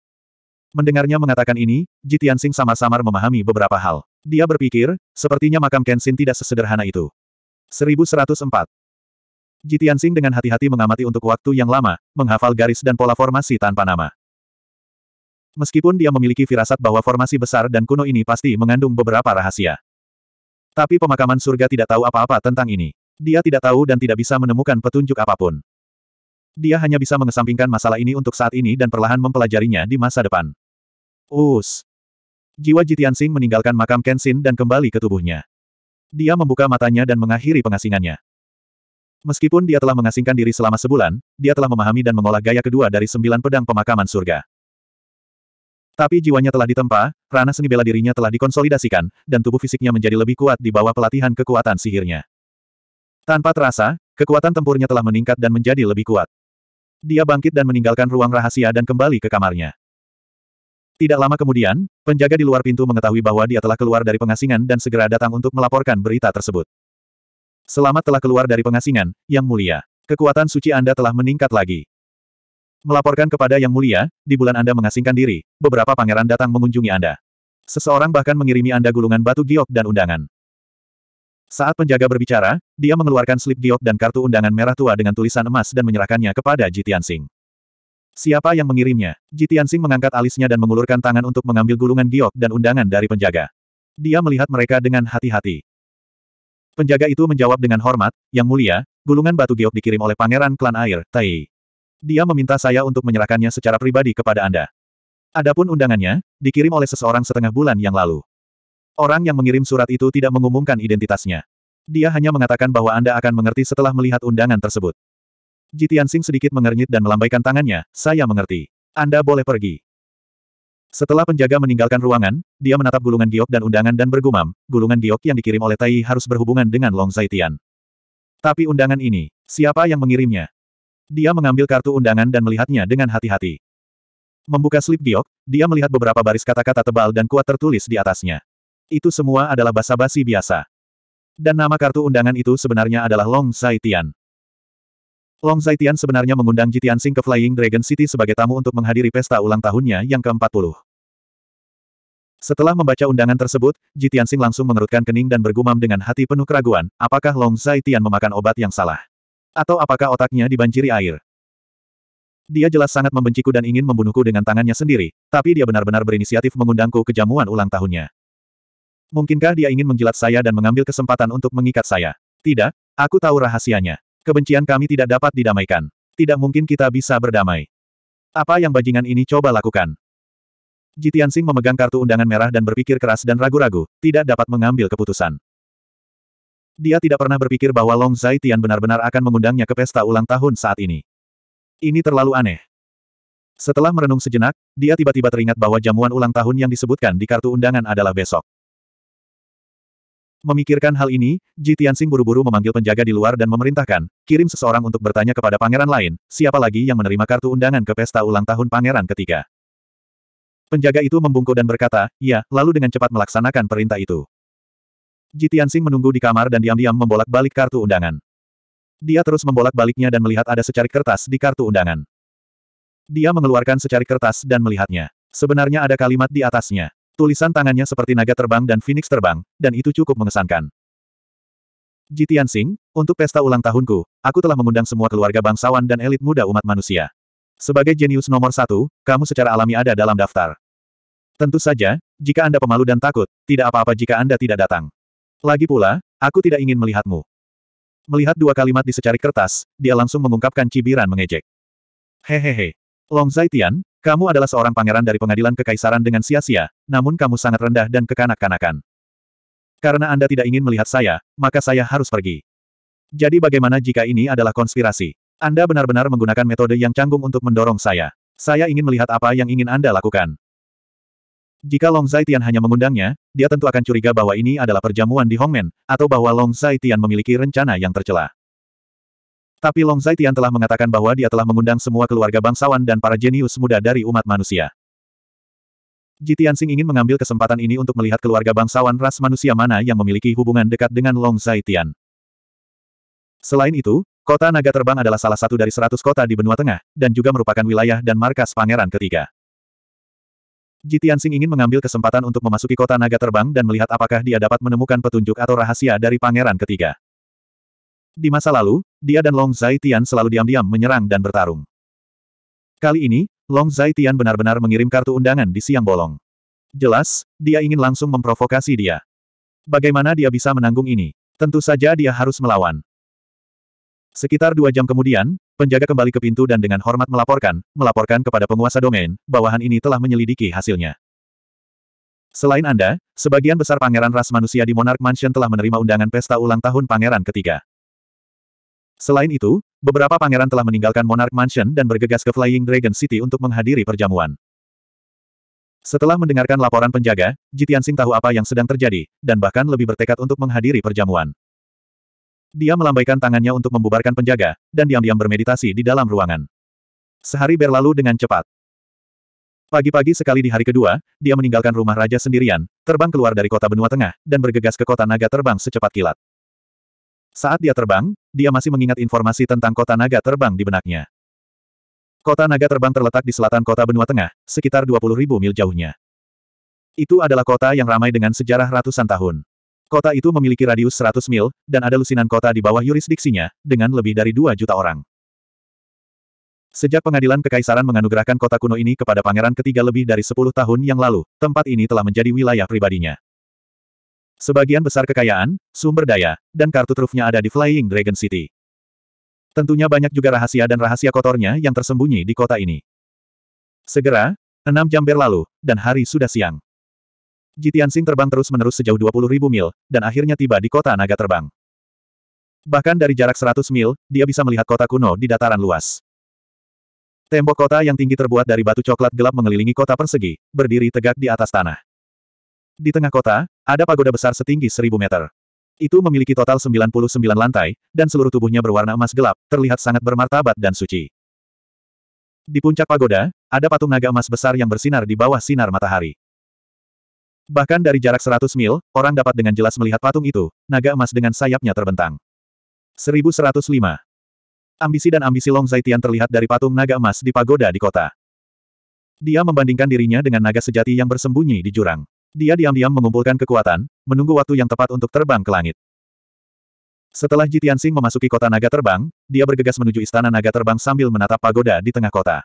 Mendengarnya mengatakan ini, Ji Tianxing sama-samar memahami beberapa hal. Dia berpikir, sepertinya makam Kenshin tidak sesederhana itu. 1104. Jitiansing dengan hati-hati mengamati untuk waktu yang lama, menghafal garis dan pola formasi tanpa nama. Meskipun dia memiliki firasat bahwa formasi besar dan kuno ini pasti mengandung beberapa rahasia. Tapi pemakaman surga tidak tahu apa-apa tentang ini. Dia tidak tahu dan tidak bisa menemukan petunjuk apapun. Dia hanya bisa mengesampingkan masalah ini untuk saat ini dan perlahan mempelajarinya di masa depan. Us, jiwa Jitian Sing meninggalkan makam Kenshin dan kembali ke tubuhnya. Dia membuka matanya dan mengakhiri pengasingannya. Meskipun dia telah mengasingkan diri selama sebulan, dia telah memahami dan mengolah gaya kedua dari sembilan pedang pemakaman surga. Tapi jiwanya telah ditempa, ranah seni bela dirinya telah dikonsolidasikan, dan tubuh fisiknya menjadi lebih kuat di bawah pelatihan kekuatan sihirnya. Tanpa terasa, kekuatan tempurnya telah meningkat dan menjadi lebih kuat. Dia bangkit dan meninggalkan ruang rahasia dan kembali ke kamarnya. Tidak lama kemudian, penjaga di luar pintu mengetahui bahwa dia telah keluar dari pengasingan dan segera datang untuk melaporkan berita tersebut. Selamat telah keluar dari pengasingan, Yang Mulia. Kekuatan suci Anda telah meningkat lagi. Melaporkan kepada Yang Mulia, di bulan Anda mengasingkan diri, beberapa pangeran datang mengunjungi Anda. Seseorang bahkan mengirimi Anda gulungan batu giok dan undangan. Saat penjaga berbicara, dia mengeluarkan slip giok dan kartu undangan merah tua dengan tulisan emas dan menyerahkannya kepada Jitian Singh. Siapa yang mengirimnya? Jitiansing mengangkat alisnya dan mengulurkan tangan untuk mengambil gulungan giok dan undangan dari penjaga. Dia melihat mereka dengan hati-hati. Penjaga itu menjawab dengan hormat, Yang mulia, gulungan batu giok dikirim oleh pangeran klan air, Tai. Dia meminta saya untuk menyerahkannya secara pribadi kepada Anda. Adapun undangannya, dikirim oleh seseorang setengah bulan yang lalu. Orang yang mengirim surat itu tidak mengumumkan identitasnya. Dia hanya mengatakan bahwa Anda akan mengerti setelah melihat undangan tersebut. Jitian Sing sedikit mengernyit dan melambaikan tangannya, saya mengerti. Anda boleh pergi. Setelah penjaga meninggalkan ruangan, dia menatap gulungan giok dan undangan dan bergumam, gulungan giok yang dikirim oleh Tai harus berhubungan dengan Long Zaitian. Tapi undangan ini, siapa yang mengirimnya? Dia mengambil kartu undangan dan melihatnya dengan hati-hati. Membuka slip giok, dia melihat beberapa baris kata-kata tebal dan kuat tertulis di atasnya. Itu semua adalah basa-basi biasa. Dan nama kartu undangan itu sebenarnya adalah Long Zaitian. Long Zaitian sebenarnya mengundang Jitian Sing ke Flying Dragon City sebagai tamu untuk menghadiri pesta ulang tahunnya yang ke-40. Setelah membaca undangan tersebut, Jitian Sing langsung mengerutkan kening dan bergumam dengan hati penuh keraguan, apakah Long Zaitian memakan obat yang salah? Atau apakah otaknya dibanjiri air? Dia jelas sangat membenciku dan ingin membunuhku dengan tangannya sendiri, tapi dia benar-benar berinisiatif mengundangku ke jamuan ulang tahunnya. Mungkinkah dia ingin menjilat saya dan mengambil kesempatan untuk mengikat saya? Tidak, aku tahu rahasianya. Kebencian kami tidak dapat didamaikan. Tidak mungkin kita bisa berdamai. Apa yang bajingan ini coba lakukan? Jitian Singh memegang kartu undangan merah dan berpikir keras dan ragu-ragu, tidak dapat mengambil keputusan. Dia tidak pernah berpikir bahwa Long Zai Tian benar-benar akan mengundangnya ke pesta ulang tahun saat ini. Ini terlalu aneh. Setelah merenung sejenak, dia tiba-tiba teringat bahwa jamuan ulang tahun yang disebutkan di kartu undangan adalah besok. Memikirkan hal ini, Ji Tianxing buru-buru memanggil penjaga di luar dan memerintahkan, kirim seseorang untuk bertanya kepada pangeran lain, siapa lagi yang menerima kartu undangan ke pesta ulang tahun pangeran ketiga. Penjaga itu membungkuk dan berkata, ya, lalu dengan cepat melaksanakan perintah itu. Ji Tianxing menunggu di kamar dan diam-diam membolak-balik kartu undangan. Dia terus membolak-baliknya dan melihat ada secarik kertas di kartu undangan. Dia mengeluarkan secarik kertas dan melihatnya. Sebenarnya ada kalimat di atasnya. Tulisan tangannya seperti naga terbang dan phoenix terbang, dan itu cukup mengesankan. Jitian Singh, untuk pesta ulang tahunku, aku telah mengundang semua keluarga bangsawan dan elit muda umat manusia. Sebagai jenius nomor satu, kamu secara alami ada dalam daftar. Tentu saja, jika Anda pemalu dan takut, tidak apa-apa jika Anda tidak datang. Lagi pula, aku tidak ingin melihatmu. Melihat dua kalimat di secari kertas, dia langsung mengungkapkan cibiran mengejek. Hehehe. Long Zaitian, kamu adalah seorang pangeran dari pengadilan kekaisaran dengan sia-sia, namun kamu sangat rendah dan kekanak-kanakan. Karena Anda tidak ingin melihat saya, maka saya harus pergi. Jadi bagaimana jika ini adalah konspirasi? Anda benar-benar menggunakan metode yang canggung untuk mendorong saya. Saya ingin melihat apa yang ingin Anda lakukan. Jika Long Zaitian hanya mengundangnya, dia tentu akan curiga bahwa ini adalah perjamuan di Hongmen, atau bahwa Long Zaitian memiliki rencana yang tercela. Tapi Long Zaitian telah mengatakan bahwa dia telah mengundang semua keluarga bangsawan dan para jenius muda dari umat manusia. Jitian Sing ingin mengambil kesempatan ini untuk melihat keluarga bangsawan ras manusia mana yang memiliki hubungan dekat dengan Long Zaitian. Selain itu, kota naga terbang adalah salah satu dari seratus kota di benua tengah, dan juga merupakan wilayah dan markas pangeran ketiga. Jitian Sing ingin mengambil kesempatan untuk memasuki kota naga terbang dan melihat apakah dia dapat menemukan petunjuk atau rahasia dari pangeran ketiga. Di masa lalu, dia dan Long Zaitian selalu diam-diam menyerang dan bertarung. Kali ini, Long Zaitian benar-benar mengirim kartu undangan di siang bolong. Jelas, dia ingin langsung memprovokasi dia. Bagaimana dia bisa menanggung ini? Tentu saja dia harus melawan. Sekitar dua jam kemudian, penjaga kembali ke pintu dan dengan hormat melaporkan, melaporkan kepada penguasa domain, bawahan ini telah menyelidiki hasilnya. Selain Anda, sebagian besar pangeran ras manusia di Monarch Mansion telah menerima undangan pesta ulang tahun pangeran ketiga. Selain itu, beberapa pangeran telah meninggalkan Monarch Mansion dan bergegas ke Flying Dragon City untuk menghadiri perjamuan. Setelah mendengarkan laporan penjaga, Jitiansing tahu apa yang sedang terjadi, dan bahkan lebih bertekad untuk menghadiri perjamuan. Dia melambaikan tangannya untuk membubarkan penjaga, dan diam-diam bermeditasi di dalam ruangan. Sehari berlalu dengan cepat. Pagi-pagi sekali di hari kedua, dia meninggalkan rumah raja sendirian, terbang keluar dari kota benua tengah, dan bergegas ke kota naga terbang secepat kilat. Saat dia terbang, dia masih mengingat informasi tentang kota naga terbang di benaknya. Kota naga terbang terletak di selatan kota benua tengah, sekitar 20.000 mil jauhnya. Itu adalah kota yang ramai dengan sejarah ratusan tahun. Kota itu memiliki radius 100 mil, dan ada lusinan kota di bawah yurisdiksinya, dengan lebih dari 2 juta orang. Sejak pengadilan kekaisaran menganugerahkan kota kuno ini kepada pangeran ketiga lebih dari 10 tahun yang lalu, tempat ini telah menjadi wilayah pribadinya. Sebagian besar kekayaan, sumber daya, dan kartu trufnya ada di Flying Dragon City. Tentunya banyak juga rahasia dan rahasia kotornya yang tersembunyi di kota ini. Segera, enam jam berlalu, dan hari sudah siang. Jitiansing terbang terus-menerus sejauh 20.000 mil, dan akhirnya tiba di kota naga terbang. Bahkan dari jarak 100 mil, dia bisa melihat kota kuno di dataran luas. Tembok kota yang tinggi terbuat dari batu coklat gelap mengelilingi kota persegi, berdiri tegak di atas tanah. Di tengah kota, ada pagoda besar setinggi seribu meter. Itu memiliki total 99 lantai, dan seluruh tubuhnya berwarna emas gelap, terlihat sangat bermartabat dan suci. Di puncak pagoda, ada patung naga emas besar yang bersinar di bawah sinar matahari. Bahkan dari jarak 100 mil, orang dapat dengan jelas melihat patung itu, naga emas dengan sayapnya terbentang. 1105. Ambisi dan ambisi Long Zaitian terlihat dari patung naga emas di pagoda di kota. Dia membandingkan dirinya dengan naga sejati yang bersembunyi di jurang. Dia diam-diam mengumpulkan kekuatan, menunggu waktu yang tepat untuk terbang ke langit. Setelah Jitian Sing memasuki kota naga terbang, dia bergegas menuju istana naga terbang sambil menatap pagoda di tengah kota.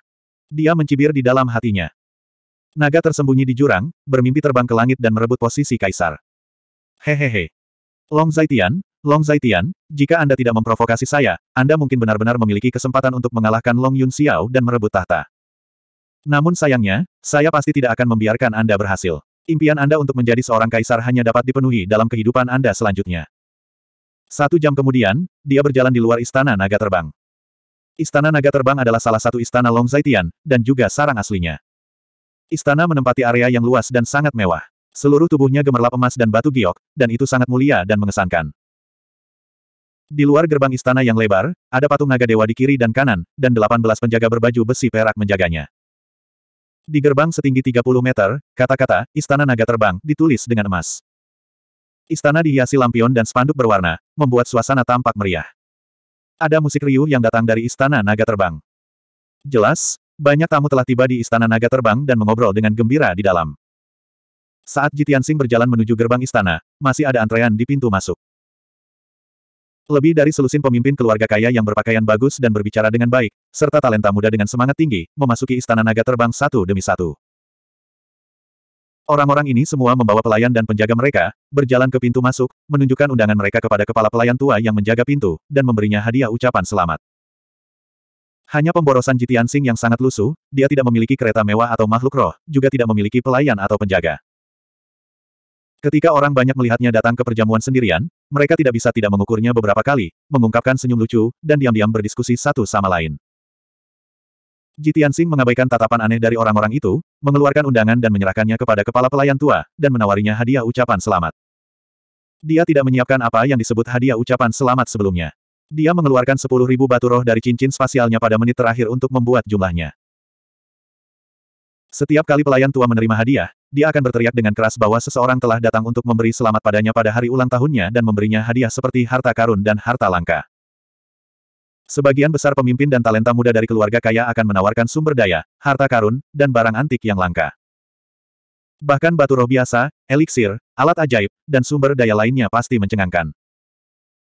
Dia mencibir di dalam hatinya. Naga tersembunyi di jurang, bermimpi terbang ke langit dan merebut posisi kaisar. Hehehe. Long Zaitian, Long Zaitian, jika Anda tidak memprovokasi saya, Anda mungkin benar-benar memiliki kesempatan untuk mengalahkan Long Yun Xiao dan merebut tahta. Namun sayangnya, saya pasti tidak akan membiarkan Anda berhasil. Impian Anda untuk menjadi seorang kaisar hanya dapat dipenuhi dalam kehidupan Anda selanjutnya. Satu jam kemudian, dia berjalan di luar Istana Naga Terbang. Istana Naga Terbang adalah salah satu istana Long Zaitian, dan juga sarang aslinya. Istana menempati area yang luas dan sangat mewah. Seluruh tubuhnya gemerlap emas dan batu giok, dan itu sangat mulia dan mengesankan. Di luar gerbang istana yang lebar, ada patung naga dewa di kiri dan kanan, dan delapan belas penjaga berbaju besi perak menjaganya. Di gerbang setinggi 30 meter, kata-kata, Istana Naga Terbang, ditulis dengan emas. Istana dihiasi lampion dan spanduk berwarna, membuat suasana tampak meriah. Ada musik riuh yang datang dari Istana Naga Terbang. Jelas, banyak tamu telah tiba di Istana Naga Terbang dan mengobrol dengan gembira di dalam. Saat Jitian Sing berjalan menuju gerbang istana, masih ada antrean di pintu masuk. Lebih dari selusin pemimpin keluarga kaya yang berpakaian bagus dan berbicara dengan baik, serta talenta muda dengan semangat tinggi, memasuki istana naga terbang satu demi satu. Orang-orang ini semua membawa pelayan dan penjaga mereka, berjalan ke pintu masuk, menunjukkan undangan mereka kepada kepala pelayan tua yang menjaga pintu, dan memberinya hadiah ucapan selamat. Hanya pemborosan Jitian Sing yang sangat lusuh, dia tidak memiliki kereta mewah atau makhluk roh, juga tidak memiliki pelayan atau penjaga. Ketika orang banyak melihatnya datang ke perjamuan sendirian, mereka tidak bisa tidak mengukurnya beberapa kali, mengungkapkan senyum lucu, dan diam-diam berdiskusi satu sama lain. Jitian Sing mengabaikan tatapan aneh dari orang-orang itu, mengeluarkan undangan dan menyerahkannya kepada kepala pelayan tua, dan menawarinya hadiah ucapan selamat. Dia tidak menyiapkan apa yang disebut hadiah ucapan selamat sebelumnya. Dia mengeluarkan sepuluh ribu batu roh dari cincin spasialnya pada menit terakhir untuk membuat jumlahnya. Setiap kali pelayan tua menerima hadiah, dia akan berteriak dengan keras bahwa seseorang telah datang untuk memberi selamat padanya pada hari ulang tahunnya dan memberinya hadiah seperti harta karun dan harta langka. Sebagian besar pemimpin dan talenta muda dari keluarga kaya akan menawarkan sumber daya, harta karun, dan barang antik yang langka. Bahkan batu roh biasa, eliksir, alat ajaib, dan sumber daya lainnya pasti mencengangkan.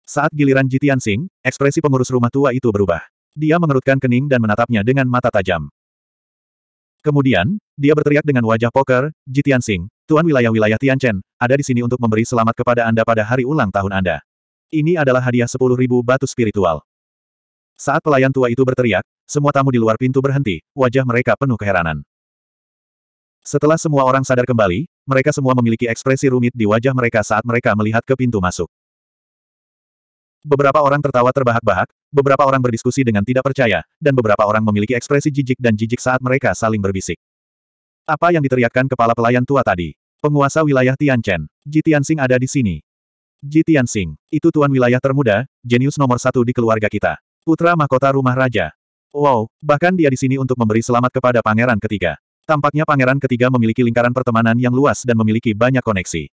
Saat giliran Jitian Singh, ekspresi pengurus rumah tua itu berubah. Dia mengerutkan kening dan menatapnya dengan mata tajam. Kemudian, dia berteriak dengan wajah poker, Jitian Sing, Tuan Wilayah-Wilayah Tianchen, ada di sini untuk memberi selamat kepada Anda pada hari ulang tahun Anda. Ini adalah hadiah sepuluh ribu batu spiritual. Saat pelayan tua itu berteriak, semua tamu di luar pintu berhenti, wajah mereka penuh keheranan. Setelah semua orang sadar kembali, mereka semua memiliki ekspresi rumit di wajah mereka saat mereka melihat ke pintu masuk. Beberapa orang tertawa terbahak-bahak, beberapa orang berdiskusi dengan tidak percaya, dan beberapa orang memiliki ekspresi jijik dan jijik saat mereka saling berbisik. Apa yang diteriakkan kepala pelayan tua tadi? Penguasa wilayah Tianchen, Ji Tianxing ada di sini. Ji Tianxing, itu tuan wilayah termuda, jenius nomor satu di keluarga kita. Putra mahkota rumah raja. Wow, bahkan dia di sini untuk memberi selamat kepada pangeran ketiga. Tampaknya pangeran ketiga memiliki lingkaran pertemanan yang luas dan memiliki banyak koneksi.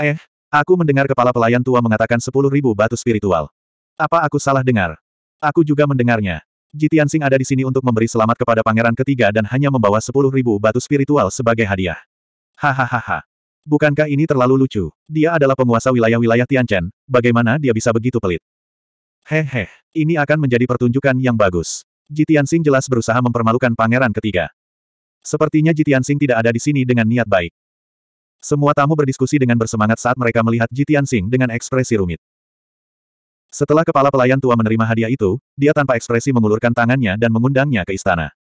Eh, Aku mendengar kepala pelayan tua mengatakan sepuluh ribu batu spiritual. Apa aku salah dengar? Aku juga mendengarnya. Jitian Sing ada di sini untuk memberi selamat kepada pangeran ketiga dan hanya membawa sepuluh ribu batu spiritual sebagai hadiah. Hahaha. Bukankah ini terlalu lucu? Dia adalah penguasa wilayah-wilayah Tianchen, bagaimana dia bisa begitu pelit? Hehe, ini akan menjadi pertunjukan yang bagus. Jitian Sing jelas berusaha mempermalukan pangeran ketiga. Sepertinya Jitian Sing tidak ada di sini dengan niat baik. Semua tamu berdiskusi dengan bersemangat saat mereka melihat Jitian Sing dengan ekspresi rumit. Setelah kepala pelayan tua menerima hadiah itu, dia tanpa ekspresi mengulurkan tangannya dan mengundangnya ke istana.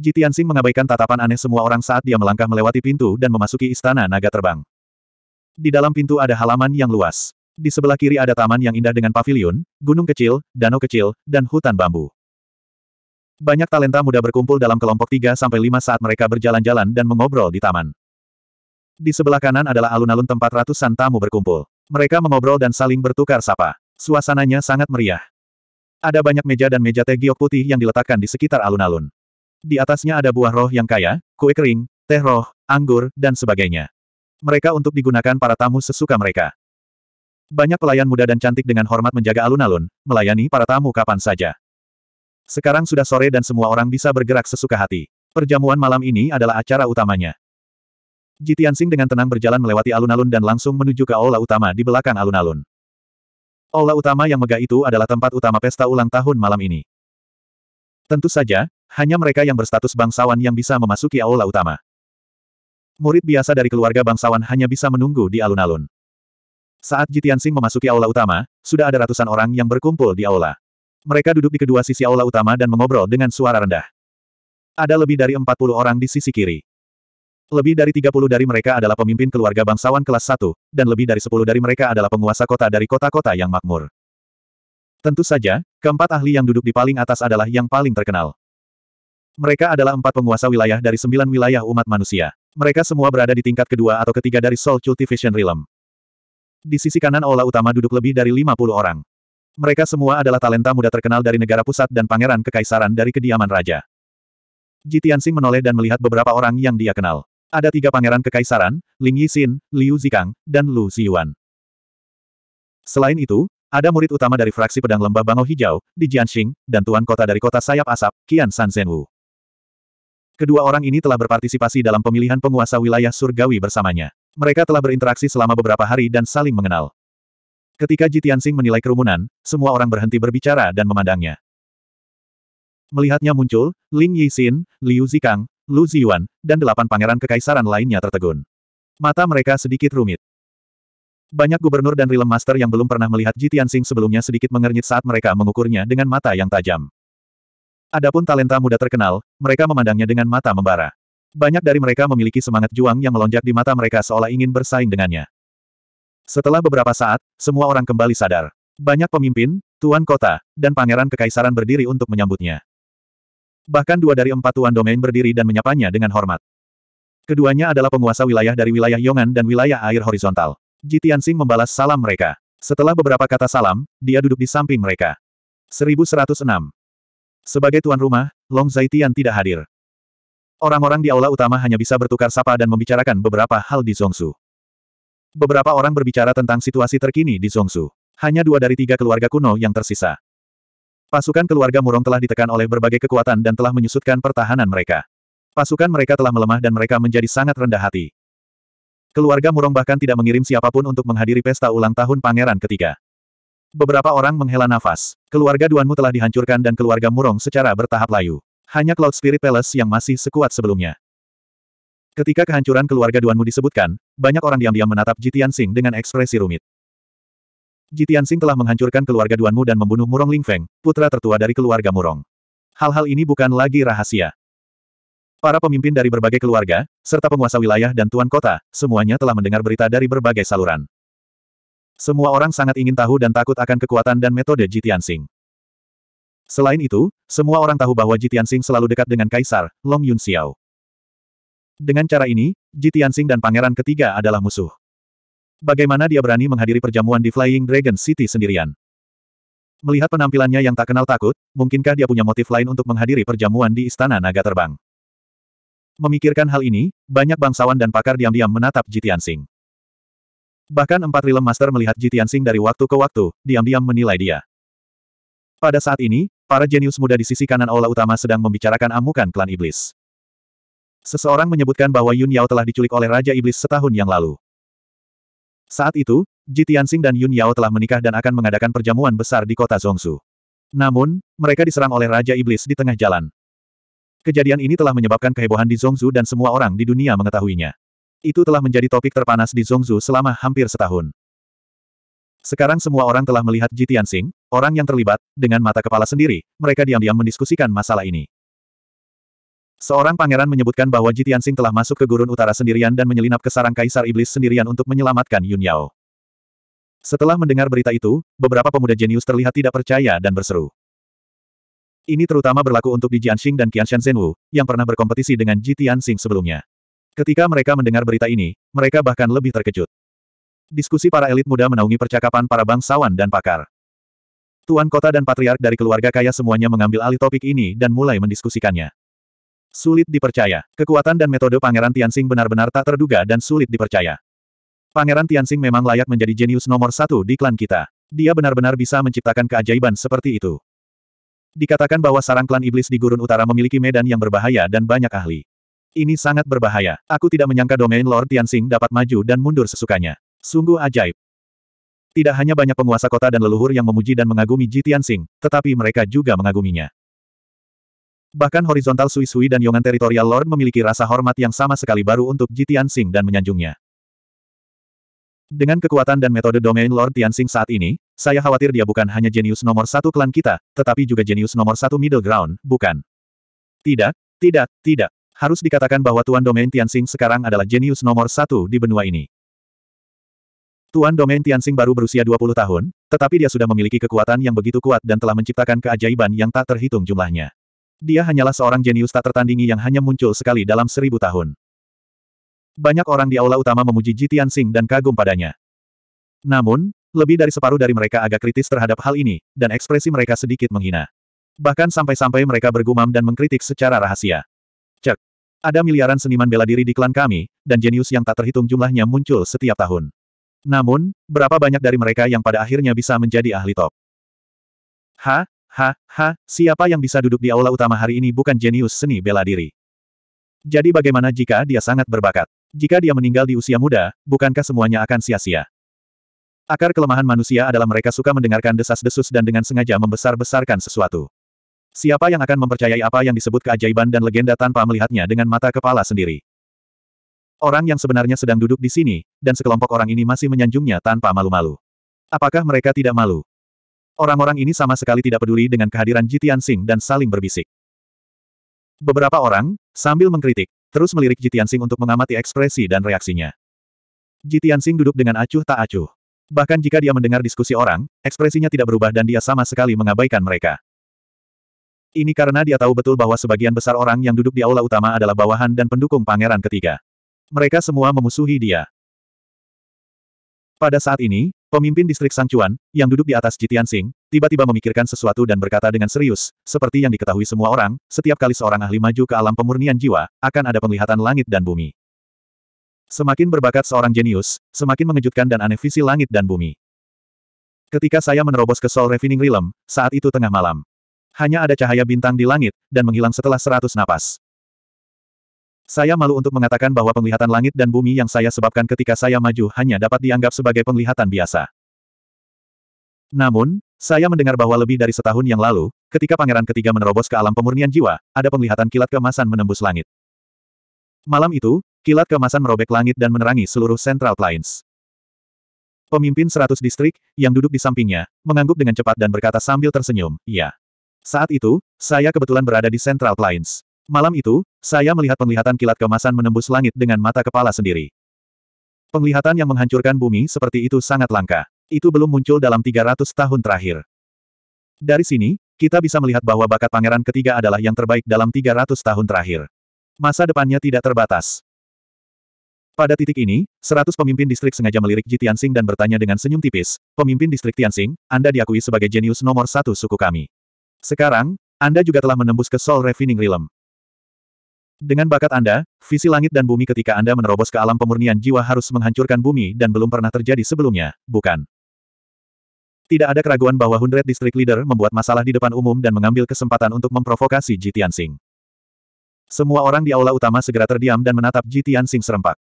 Jitian Sing mengabaikan tatapan aneh semua orang saat dia melangkah melewati pintu dan memasuki istana naga terbang. Di dalam pintu ada halaman yang luas. Di sebelah kiri ada taman yang indah dengan pavilion, gunung kecil, danau kecil, dan hutan bambu. Banyak talenta muda berkumpul dalam kelompok 3-5 saat mereka berjalan-jalan dan mengobrol di taman. Di sebelah kanan adalah alun-alun tempat ratusan tamu berkumpul. Mereka mengobrol dan saling bertukar sapa. Suasananya sangat meriah. Ada banyak meja dan meja teh giok putih yang diletakkan di sekitar alun-alun. Di atasnya ada buah roh yang kaya, kue kering, teh roh, anggur, dan sebagainya. Mereka untuk digunakan para tamu sesuka mereka. Banyak pelayan muda dan cantik dengan hormat menjaga alun-alun, melayani para tamu kapan saja. Sekarang sudah sore dan semua orang bisa bergerak sesuka hati. Perjamuan malam ini adalah acara utamanya. Jitiansing dengan tenang berjalan melewati alun-alun dan langsung menuju ke aula utama di belakang alun-alun. Aula utama yang megah itu adalah tempat utama pesta ulang tahun malam ini. Tentu saja, hanya mereka yang berstatus bangsawan yang bisa memasuki aula utama. Murid biasa dari keluarga bangsawan hanya bisa menunggu di alun-alun. Saat Jitiansing memasuki aula utama, sudah ada ratusan orang yang berkumpul di aula. Mereka duduk di kedua sisi aula utama dan mengobrol dengan suara rendah. Ada lebih dari 40 orang di sisi kiri. Lebih dari 30 dari mereka adalah pemimpin keluarga bangsawan kelas 1, dan lebih dari 10 dari mereka adalah penguasa kota dari kota-kota yang makmur. Tentu saja, keempat ahli yang duduk di paling atas adalah yang paling terkenal. Mereka adalah empat penguasa wilayah dari sembilan wilayah umat manusia. Mereka semua berada di tingkat kedua atau ketiga dari Soul Cultivation Realm. Di sisi kanan aula utama duduk lebih dari 50 orang. Mereka semua adalah talenta muda terkenal dari negara pusat dan pangeran kekaisaran dari kediaman raja. Jitian Jitiansing menoleh dan melihat beberapa orang yang dia kenal. Ada tiga pangeran kekaisaran, Ling Yixin, Liu Zikang, dan Lu Ziyuan. Selain itu, ada murid utama dari fraksi pedang lembah Bangau Hijau, di Jianxing, dan tuan kota dari kota sayap asap, Qian San Zhenwu. Kedua orang ini telah berpartisipasi dalam pemilihan penguasa wilayah surgawi bersamanya. Mereka telah berinteraksi selama beberapa hari dan saling mengenal. Ketika Ji Tianxing menilai kerumunan, semua orang berhenti berbicara dan memandangnya. Melihatnya muncul, Ling Yixin, Liu Zikang, Lu Ziyuan, dan delapan pangeran kekaisaran lainnya tertegun. Mata mereka sedikit rumit. Banyak gubernur dan realm master yang belum pernah melihat Ji Tianxing sebelumnya sedikit mengernyit saat mereka mengukurnya dengan mata yang tajam. Adapun talenta muda terkenal, mereka memandangnya dengan mata membara. Banyak dari mereka memiliki semangat juang yang melonjak di mata mereka seolah ingin bersaing dengannya. Setelah beberapa saat, semua orang kembali sadar. Banyak pemimpin, tuan kota, dan pangeran kekaisaran berdiri untuk menyambutnya. Bahkan dua dari empat tuan domain berdiri dan menyapanya dengan hormat. Keduanya adalah penguasa wilayah dari wilayah Yongan dan wilayah air horizontal. Jitiansing membalas salam mereka. Setelah beberapa kata salam, dia duduk di samping mereka. 1106. Sebagai tuan rumah, Long Zaitian tidak hadir. Orang-orang di aula utama hanya bisa bertukar sapa dan membicarakan beberapa hal di Zongsu. Beberapa orang berbicara tentang situasi terkini di Zongsu. Hanya dua dari tiga keluarga kuno yang tersisa. Pasukan keluarga Murong telah ditekan oleh berbagai kekuatan dan telah menyusutkan pertahanan mereka. Pasukan mereka telah melemah dan mereka menjadi sangat rendah hati. Keluarga Murong bahkan tidak mengirim siapapun untuk menghadiri pesta ulang tahun pangeran ketiga. Beberapa orang menghela nafas. Keluarga Duanmu telah dihancurkan dan keluarga Murong secara bertahap layu. Hanya Cloud Spirit Palace yang masih sekuat sebelumnya. Ketika kehancuran keluarga Duanmu disebutkan, banyak orang diam-diam menatap Jitian Sing dengan ekspresi rumit. Jitian Sing telah menghancurkan keluarga Duanmu dan membunuh Murong Lingfeng, putra tertua dari keluarga Murong. Hal-hal ini bukan lagi rahasia. Para pemimpin dari berbagai keluarga, serta penguasa wilayah dan tuan kota, semuanya telah mendengar berita dari berbagai saluran. Semua orang sangat ingin tahu dan takut akan kekuatan dan metode Jitian Sing. Selain itu, semua orang tahu bahwa Jitian Sing selalu dekat dengan Kaisar, Long Yun Xiao. Dengan cara ini, Jitian Sing dan pangeran ketiga adalah musuh. Bagaimana dia berani menghadiri perjamuan di Flying Dragon City sendirian? Melihat penampilannya yang tak kenal takut, mungkinkah dia punya motif lain untuk menghadiri perjamuan di Istana Naga Terbang? Memikirkan hal ini, banyak bangsawan dan pakar diam-diam menatap Jitian Singh. Bahkan empat Realm Master melihat Jitian Singh dari waktu ke waktu, diam-diam menilai dia. Pada saat ini, para jenius muda di sisi kanan aula utama sedang membicarakan amukan klan iblis. Seseorang menyebutkan bahwa Yun Yao telah diculik oleh Raja Iblis setahun yang lalu. Saat itu, Ji Tianxing dan Yun Yao telah menikah dan akan mengadakan perjamuan besar di kota Zhongshu. Namun, mereka diserang oleh Raja Iblis di tengah jalan. Kejadian ini telah menyebabkan kehebohan di Zhongshu dan semua orang di dunia mengetahuinya. Itu telah menjadi topik terpanas di Zhongshu selama hampir setahun. Sekarang semua orang telah melihat Ji Tianxing, orang yang terlibat, dengan mata kepala sendiri, mereka diam-diam mendiskusikan masalah ini. Seorang pangeran menyebutkan bahwa Ji Tianxing telah masuk ke gurun utara sendirian dan menyelinap ke sarang kaisar iblis sendirian untuk menyelamatkan Yun Yao. Setelah mendengar berita itu, beberapa pemuda jenius terlihat tidak percaya dan berseru. Ini terutama berlaku untuk Di Jianxing dan Qian Wu, yang pernah berkompetisi dengan Ji Tianxing sebelumnya. Ketika mereka mendengar berita ini, mereka bahkan lebih terkejut. Diskusi para elit muda menaungi percakapan para bangsawan dan pakar. Tuan kota dan patriark dari keluarga kaya semuanya mengambil alih topik ini dan mulai mendiskusikannya. Sulit dipercaya. Kekuatan dan metode Pangeran Tianxing benar-benar tak terduga dan sulit dipercaya. Pangeran Tianxing memang layak menjadi jenius nomor satu di klan kita. Dia benar-benar bisa menciptakan keajaiban seperti itu. Dikatakan bahwa sarang klan iblis di Gurun Utara memiliki medan yang berbahaya dan banyak ahli. Ini sangat berbahaya. Aku tidak menyangka domain Lord Tianxing dapat maju dan mundur sesukanya. Sungguh ajaib. Tidak hanya banyak penguasa kota dan leluhur yang memuji dan mengagumi Ji Tianxing, tetapi mereka juga mengaguminya. Bahkan horizontal Sui Sui dan Yongan Territorial Lord memiliki rasa hormat yang sama sekali baru untuk Ji Tianxing dan menyanjungnya. Dengan kekuatan dan metode domain Lord Tianxing saat ini, saya khawatir dia bukan hanya jenius nomor satu klan kita, tetapi juga jenius nomor satu middle ground, bukan? Tidak, tidak, tidak. Harus dikatakan bahwa Tuan Domain Tianxing sekarang adalah jenius nomor satu di benua ini. Tuan Domain Tianxing baru berusia 20 tahun, tetapi dia sudah memiliki kekuatan yang begitu kuat dan telah menciptakan keajaiban yang tak terhitung jumlahnya. Dia hanyalah seorang jenius tak tertandingi yang hanya muncul sekali dalam seribu tahun. Banyak orang di aula utama memuji Ji Tianxing dan kagum padanya. Namun, lebih dari separuh dari mereka agak kritis terhadap hal ini, dan ekspresi mereka sedikit menghina. Bahkan sampai-sampai mereka bergumam dan mengkritik secara rahasia. Cek. Ada miliaran seniman bela diri di klan kami, dan jenius yang tak terhitung jumlahnya muncul setiap tahun. Namun, berapa banyak dari mereka yang pada akhirnya bisa menjadi ahli top? Ha, Ha, ha, siapa yang bisa duduk di aula utama hari ini bukan jenius seni bela diri. Jadi bagaimana jika dia sangat berbakat? Jika dia meninggal di usia muda, bukankah semuanya akan sia-sia? Akar kelemahan manusia adalah mereka suka mendengarkan desas-desus dan dengan sengaja membesar-besarkan sesuatu. Siapa yang akan mempercayai apa yang disebut keajaiban dan legenda tanpa melihatnya dengan mata kepala sendiri? Orang yang sebenarnya sedang duduk di sini, dan sekelompok orang ini masih menyanjungnya tanpa malu-malu. Apakah mereka tidak malu? Orang-orang ini sama sekali tidak peduli dengan kehadiran Jitian Sing dan saling berbisik. Beberapa orang, sambil mengkritik, terus melirik Jitian Sing untuk mengamati ekspresi dan reaksinya. Jitian Sing duduk dengan acuh tak acuh. Bahkan jika dia mendengar diskusi orang, ekspresinya tidak berubah dan dia sama sekali mengabaikan mereka. Ini karena dia tahu betul bahwa sebagian besar orang yang duduk di aula utama adalah bawahan dan pendukung pangeran ketiga. Mereka semua memusuhi dia. Pada saat ini, Pemimpin distrik Sangcuan, yang duduk di atas Jitian Sing, tiba-tiba memikirkan sesuatu dan berkata dengan serius, seperti yang diketahui semua orang, setiap kali seorang ahli maju ke alam pemurnian jiwa, akan ada penglihatan langit dan bumi. Semakin berbakat seorang jenius, semakin mengejutkan dan aneh visi langit dan bumi. Ketika saya menerobos ke Soul Refining Realm, saat itu tengah malam. Hanya ada cahaya bintang di langit, dan menghilang setelah seratus napas. Saya malu untuk mengatakan bahwa penglihatan langit dan bumi yang saya sebabkan ketika saya maju hanya dapat dianggap sebagai penglihatan biasa. Namun, saya mendengar bahwa lebih dari setahun yang lalu, ketika pangeran ketiga menerobos ke alam pemurnian jiwa, ada penglihatan kilat kemasan menembus langit. Malam itu, kilat kemasan merobek langit dan menerangi seluruh Central Plains. Pemimpin seratus distrik, yang duduk di sampingnya, mengangguk dengan cepat dan berkata sambil tersenyum, iya. Saat itu, saya kebetulan berada di Central Plains. Malam itu, saya melihat penglihatan kilat kemasan menembus langit dengan mata kepala sendiri. Penglihatan yang menghancurkan bumi seperti itu sangat langka. Itu belum muncul dalam 300 tahun terakhir. Dari sini, kita bisa melihat bahwa bakat pangeran ketiga adalah yang terbaik dalam 300 tahun terakhir. Masa depannya tidak terbatas. Pada titik ini, 100 pemimpin distrik sengaja melirik Ji Tianxing dan bertanya dengan senyum tipis, Pemimpin distrik Tianxing, Anda diakui sebagai jenius nomor satu suku kami. Sekarang, Anda juga telah menembus ke Soul Refining Realm. Dengan bakat Anda, visi langit dan bumi ketika Anda menerobos ke alam pemurnian jiwa harus menghancurkan bumi dan belum pernah terjadi sebelumnya, bukan? Tidak ada keraguan bahwa Hundred District Leader membuat masalah di depan umum dan mengambil kesempatan untuk memprovokasi Ji Tianxing. Semua orang di aula utama segera terdiam dan menatap Ji Tianxing serempak.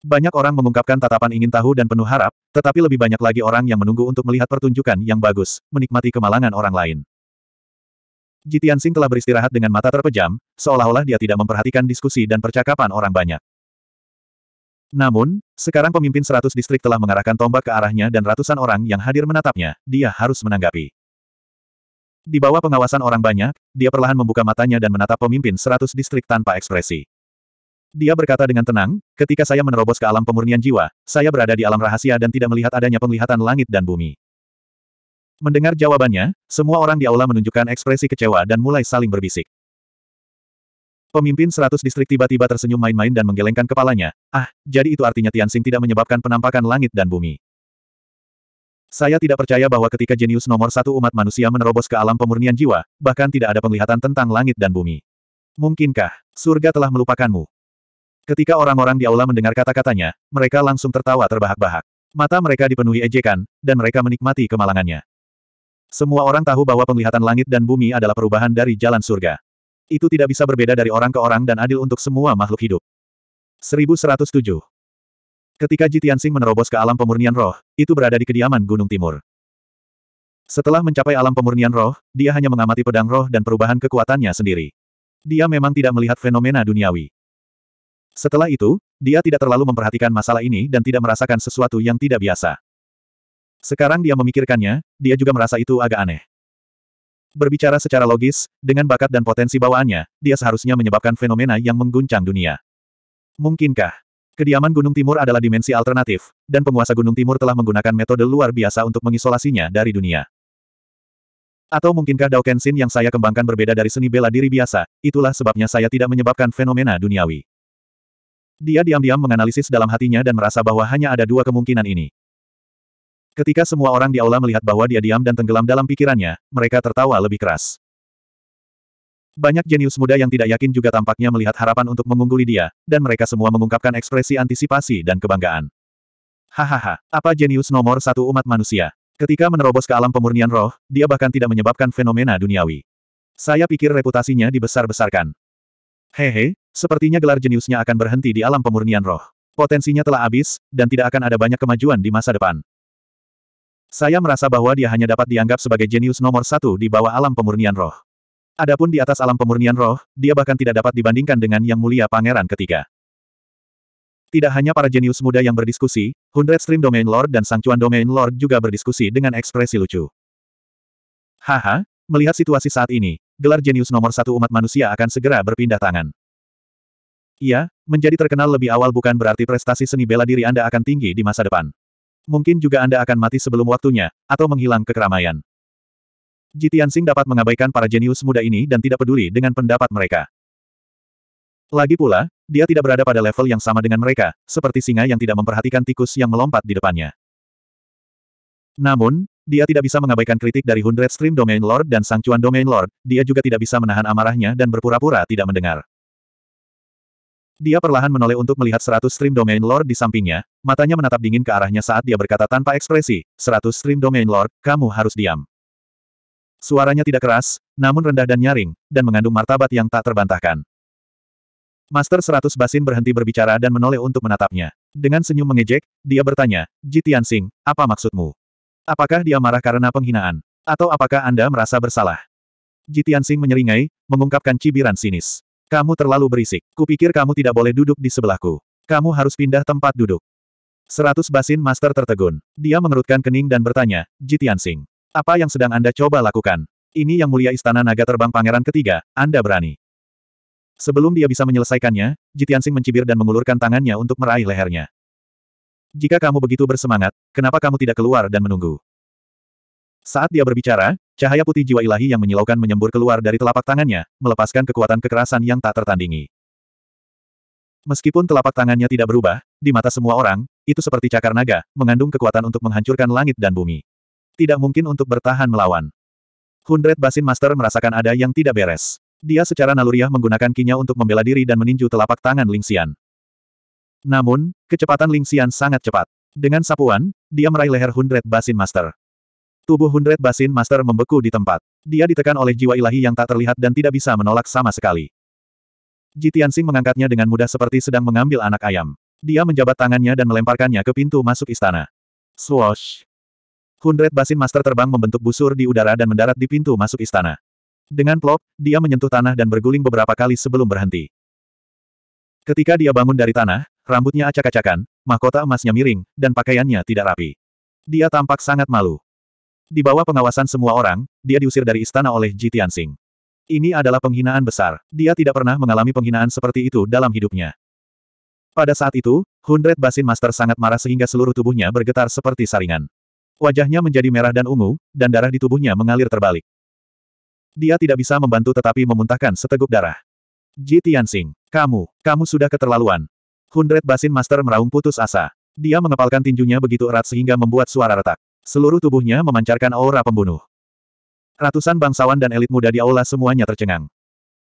Banyak orang mengungkapkan tatapan ingin tahu dan penuh harap, tetapi lebih banyak lagi orang yang menunggu untuk melihat pertunjukan yang bagus, menikmati kemalangan orang lain. Jitian Sing telah beristirahat dengan mata terpejam, seolah-olah dia tidak memperhatikan diskusi dan percakapan orang banyak. Namun, sekarang pemimpin seratus distrik telah mengarahkan tombak ke arahnya dan ratusan orang yang hadir menatapnya, dia harus menanggapi. Di bawah pengawasan orang banyak, dia perlahan membuka matanya dan menatap pemimpin seratus distrik tanpa ekspresi. Dia berkata dengan tenang, ketika saya menerobos ke alam pemurnian jiwa, saya berada di alam rahasia dan tidak melihat adanya penglihatan langit dan bumi. Mendengar jawabannya, semua orang di aula menunjukkan ekspresi kecewa dan mulai saling berbisik. Pemimpin seratus distrik tiba-tiba tersenyum main-main dan menggelengkan kepalanya. Ah, jadi itu artinya Tianxing tidak menyebabkan penampakan langit dan bumi. Saya tidak percaya bahwa ketika jenius nomor satu umat manusia menerobos ke alam pemurnian jiwa, bahkan tidak ada penglihatan tentang langit dan bumi. Mungkinkah, surga telah melupakanmu? Ketika orang-orang di aula mendengar kata-katanya, mereka langsung tertawa terbahak-bahak. Mata mereka dipenuhi ejekan, dan mereka menikmati kemalangannya. Semua orang tahu bahwa penglihatan langit dan bumi adalah perubahan dari jalan surga. Itu tidak bisa berbeda dari orang ke orang dan adil untuk semua makhluk hidup. 1107 Ketika Jitiansing menerobos ke alam pemurnian roh, itu berada di kediaman Gunung Timur. Setelah mencapai alam pemurnian roh, dia hanya mengamati pedang roh dan perubahan kekuatannya sendiri. Dia memang tidak melihat fenomena duniawi. Setelah itu, dia tidak terlalu memperhatikan masalah ini dan tidak merasakan sesuatu yang tidak biasa. Sekarang dia memikirkannya, dia juga merasa itu agak aneh. Berbicara secara logis, dengan bakat dan potensi bawaannya, dia seharusnya menyebabkan fenomena yang mengguncang dunia. Mungkinkah? Kediaman Gunung Timur adalah dimensi alternatif, dan penguasa Gunung Timur telah menggunakan metode luar biasa untuk mengisolasinya dari dunia. Atau mungkinkah Dao Kenshin yang saya kembangkan berbeda dari seni bela diri biasa, itulah sebabnya saya tidak menyebabkan fenomena duniawi. Dia diam-diam menganalisis dalam hatinya dan merasa bahwa hanya ada dua kemungkinan ini. Ketika semua orang di aula melihat bahwa dia diam dan tenggelam dalam pikirannya, mereka tertawa lebih keras. Banyak jenius muda yang tidak yakin juga tampaknya melihat harapan untuk mengungguli dia, dan mereka semua mengungkapkan ekspresi antisipasi dan kebanggaan. Hahaha, apa jenius nomor satu umat manusia? Ketika menerobos ke alam pemurnian roh, dia bahkan tidak menyebabkan fenomena duniawi. Saya pikir reputasinya dibesar-besarkan. Hehe, sepertinya gelar jeniusnya akan berhenti di alam pemurnian roh. Potensinya telah habis, dan tidak akan ada banyak kemajuan di masa depan. Saya merasa bahwa dia hanya dapat dianggap sebagai jenius nomor satu di bawah alam pemurnian roh. Adapun di atas alam pemurnian roh, dia bahkan tidak dapat dibandingkan dengan yang mulia pangeran ketiga. Tidak hanya para jenius muda yang berdiskusi, Hundred Stream Domain Lord dan Sang Cuan Domain Lord juga berdiskusi dengan ekspresi lucu. Haha, melihat situasi saat ini, gelar jenius nomor satu umat manusia akan segera berpindah tangan. Iya, menjadi terkenal lebih awal bukan berarti prestasi seni bela diri Anda akan tinggi di masa depan mungkin juga Anda akan mati sebelum waktunya, atau menghilang ke keramaian. Jitiansing dapat mengabaikan para jenius muda ini dan tidak peduli dengan pendapat mereka. Lagi pula, dia tidak berada pada level yang sama dengan mereka, seperti singa yang tidak memperhatikan tikus yang melompat di depannya. Namun, dia tidak bisa mengabaikan kritik dari Hundred Stream Domain Lord dan Sang Cuan Domain Lord, dia juga tidak bisa menahan amarahnya dan berpura-pura tidak mendengar. Dia perlahan menoleh untuk melihat seratus stream domain lord di sampingnya, matanya menatap dingin ke arahnya saat dia berkata tanpa ekspresi, seratus stream domain lord, kamu harus diam. Suaranya tidak keras, namun rendah dan nyaring, dan mengandung martabat yang tak terbantahkan. Master seratus Basin berhenti berbicara dan menoleh untuk menatapnya. Dengan senyum mengejek, dia bertanya, "Jitian Tianxing, apa maksudmu? Apakah dia marah karena penghinaan? Atau apakah Anda merasa bersalah? Jitian Tianxing menyeringai, mengungkapkan cibiran sinis. Kamu terlalu berisik. Kupikir kamu tidak boleh duduk di sebelahku. Kamu harus pindah tempat duduk. Seratus basin master tertegun. Dia mengerutkan kening dan bertanya, Jitian Sing. Apa yang sedang Anda coba lakukan? Ini yang mulia istana naga terbang pangeran ketiga, Anda berani. Sebelum dia bisa menyelesaikannya, Jitian Sing mencibir dan mengulurkan tangannya untuk meraih lehernya. Jika kamu begitu bersemangat, kenapa kamu tidak keluar dan menunggu? Saat dia berbicara, Cahaya putih jiwa ilahi yang menyilaukan menyembur keluar dari telapak tangannya, melepaskan kekuatan kekerasan yang tak tertandingi. Meskipun telapak tangannya tidak berubah, di mata semua orang, itu seperti cakar naga, mengandung kekuatan untuk menghancurkan langit dan bumi. Tidak mungkin untuk bertahan melawan. Hundred Basin Master merasakan ada yang tidak beres. Dia secara naluriah menggunakan kinya untuk membela diri dan meninju telapak tangan Ling Xian. Namun, kecepatan Ling Xian sangat cepat. Dengan sapuan, dia meraih leher Hundred Basin Master. Tubuh Hundred Basin Master membeku di tempat. Dia ditekan oleh jiwa ilahi yang tak terlihat dan tidak bisa menolak sama sekali. Jitiansing mengangkatnya dengan mudah seperti sedang mengambil anak ayam. Dia menjabat tangannya dan melemparkannya ke pintu masuk istana. Swoosh! Hundred Basin Master terbang membentuk busur di udara dan mendarat di pintu masuk istana. Dengan plop, dia menyentuh tanah dan berguling beberapa kali sebelum berhenti. Ketika dia bangun dari tanah, rambutnya acak-acakan, mahkota emasnya miring, dan pakaiannya tidak rapi. Dia tampak sangat malu. Di bawah pengawasan semua orang, dia diusir dari istana oleh Ji Tianxing. Ini adalah penghinaan besar. Dia tidak pernah mengalami penghinaan seperti itu dalam hidupnya. Pada saat itu, Hundred Basin Master sangat marah sehingga seluruh tubuhnya bergetar seperti saringan. Wajahnya menjadi merah dan ungu, dan darah di tubuhnya mengalir terbalik. Dia tidak bisa membantu tetapi memuntahkan seteguk darah. Ji Tianxing, kamu, kamu sudah keterlaluan. Hundred Basin Master meraung putus asa. Dia mengepalkan tinjunya begitu erat sehingga membuat suara retak. Seluruh tubuhnya memancarkan aura pembunuh. Ratusan bangsawan dan elit muda di aula semuanya tercengang.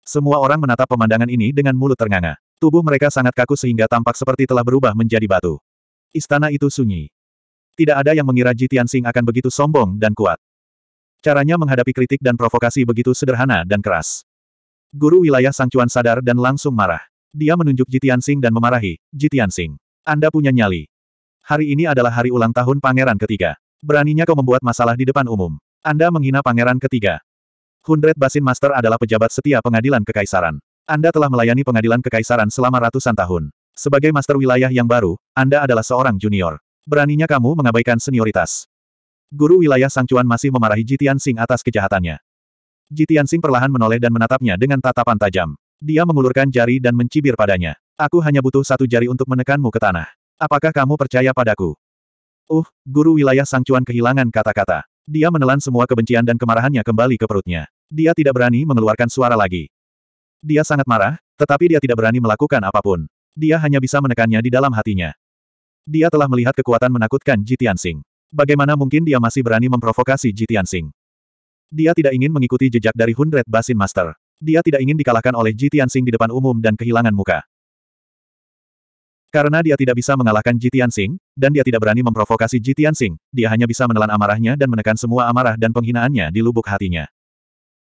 Semua orang menatap pemandangan ini dengan mulut ternganga. Tubuh mereka sangat kaku sehingga tampak seperti telah berubah menjadi batu. Istana itu sunyi. Tidak ada yang mengira Jitian Sing akan begitu sombong dan kuat. Caranya menghadapi kritik dan provokasi begitu sederhana dan keras. Guru wilayah Sang Sangcuan sadar dan langsung marah. Dia menunjuk Jitian Sing dan memarahi, Jitian Sing. Anda punya nyali. Hari ini adalah hari ulang tahun pangeran ketiga. Beraninya kau membuat masalah di depan umum. Anda menghina pangeran ketiga. Hundred Basin Master adalah pejabat setia pengadilan kekaisaran. Anda telah melayani pengadilan kekaisaran selama ratusan tahun. Sebagai master wilayah yang baru, Anda adalah seorang junior. Beraninya kamu mengabaikan senioritas. Guru wilayah Sang Cuan masih memarahi Jitian Singh atas kejahatannya. Jitian Singh perlahan menoleh dan menatapnya dengan tatapan tajam. Dia mengulurkan jari dan mencibir padanya. Aku hanya butuh satu jari untuk menekanmu ke tanah. Apakah kamu percaya padaku? Uh, guru wilayah Sangcuan kehilangan kata-kata. Dia menelan semua kebencian dan kemarahannya kembali ke perutnya. Dia tidak berani mengeluarkan suara lagi. Dia sangat marah, tetapi dia tidak berani melakukan apapun. Dia hanya bisa menekannya di dalam hatinya. Dia telah melihat kekuatan menakutkan Jitian Sing. Bagaimana mungkin dia masih berani memprovokasi Jitian Sing? Dia tidak ingin mengikuti jejak dari Hundred Basin Master. Dia tidak ingin dikalahkan oleh Jitian Sing di depan umum dan kehilangan muka. Karena dia tidak bisa mengalahkan Jitian Tianxing, dan dia tidak berani memprovokasi Jitian Tianxing, dia hanya bisa menelan amarahnya dan menekan semua amarah dan penghinaannya di lubuk hatinya.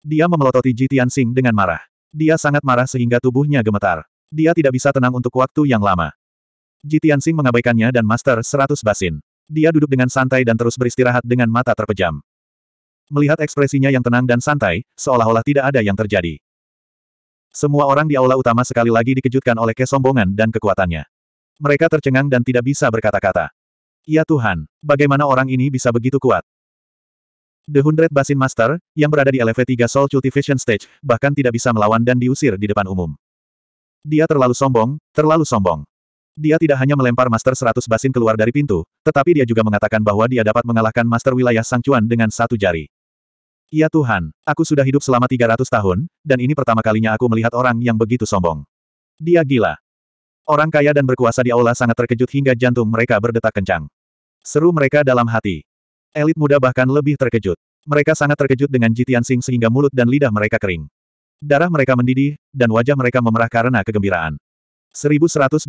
Dia memelototi Jitian Tianxing dengan marah. Dia sangat marah sehingga tubuhnya gemetar. Dia tidak bisa tenang untuk waktu yang lama. Jitian Tianxing mengabaikannya dan Master 100 Basin. Dia duduk dengan santai dan terus beristirahat dengan mata terpejam. Melihat ekspresinya yang tenang dan santai, seolah-olah tidak ada yang terjadi. Semua orang di aula utama sekali lagi dikejutkan oleh kesombongan dan kekuatannya. Mereka tercengang dan tidak bisa berkata-kata. Ya Tuhan, bagaimana orang ini bisa begitu kuat? The Hundred Basin Master, yang berada di LV3 Soul Cultivation Stage, bahkan tidak bisa melawan dan diusir di depan umum. Dia terlalu sombong, terlalu sombong. Dia tidak hanya melempar Master 100 basin keluar dari pintu, tetapi dia juga mengatakan bahwa dia dapat mengalahkan Master wilayah Sang Cuan dengan satu jari. Ya Tuhan, aku sudah hidup selama 300 tahun, dan ini pertama kalinya aku melihat orang yang begitu sombong. Dia gila. Orang kaya dan berkuasa di aula sangat terkejut hingga jantung mereka berdetak kencang. Seru mereka dalam hati. Elit muda bahkan lebih terkejut. Mereka sangat terkejut dengan Jitian Sing sehingga mulut dan lidah mereka kering. Darah mereka mendidih, dan wajah mereka memerah karena kegembiraan. 1108.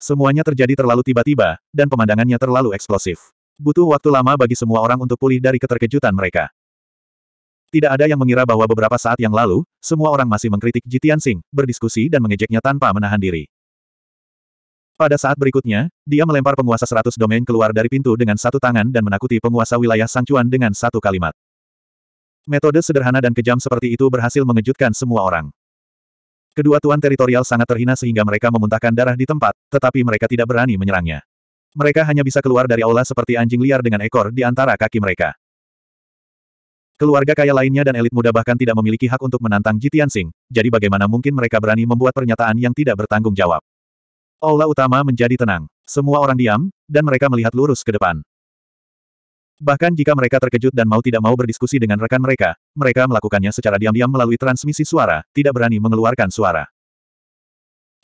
Semuanya terjadi terlalu tiba-tiba, dan pemandangannya terlalu eksplosif. Butuh waktu lama bagi semua orang untuk pulih dari keterkejutan mereka. Tidak ada yang mengira bahwa beberapa saat yang lalu, semua orang masih mengkritik Jitian Sing, berdiskusi dan mengejeknya tanpa menahan diri. Pada saat berikutnya, dia melempar penguasa seratus domain keluar dari pintu dengan satu tangan dan menakuti penguasa wilayah Sangcuan dengan satu kalimat. Metode sederhana dan kejam seperti itu berhasil mengejutkan semua orang. Kedua tuan teritorial sangat terhina sehingga mereka memuntahkan darah di tempat, tetapi mereka tidak berani menyerangnya. Mereka hanya bisa keluar dari aula seperti anjing liar dengan ekor di antara kaki mereka. Keluarga kaya lainnya dan elit muda bahkan tidak memiliki hak untuk menantang Jitian Singh, jadi bagaimana mungkin mereka berani membuat pernyataan yang tidak bertanggung jawab. Aula utama menjadi tenang. Semua orang diam, dan mereka melihat lurus ke depan. Bahkan jika mereka terkejut dan mau tidak mau berdiskusi dengan rekan mereka, mereka melakukannya secara diam-diam melalui transmisi suara, tidak berani mengeluarkan suara.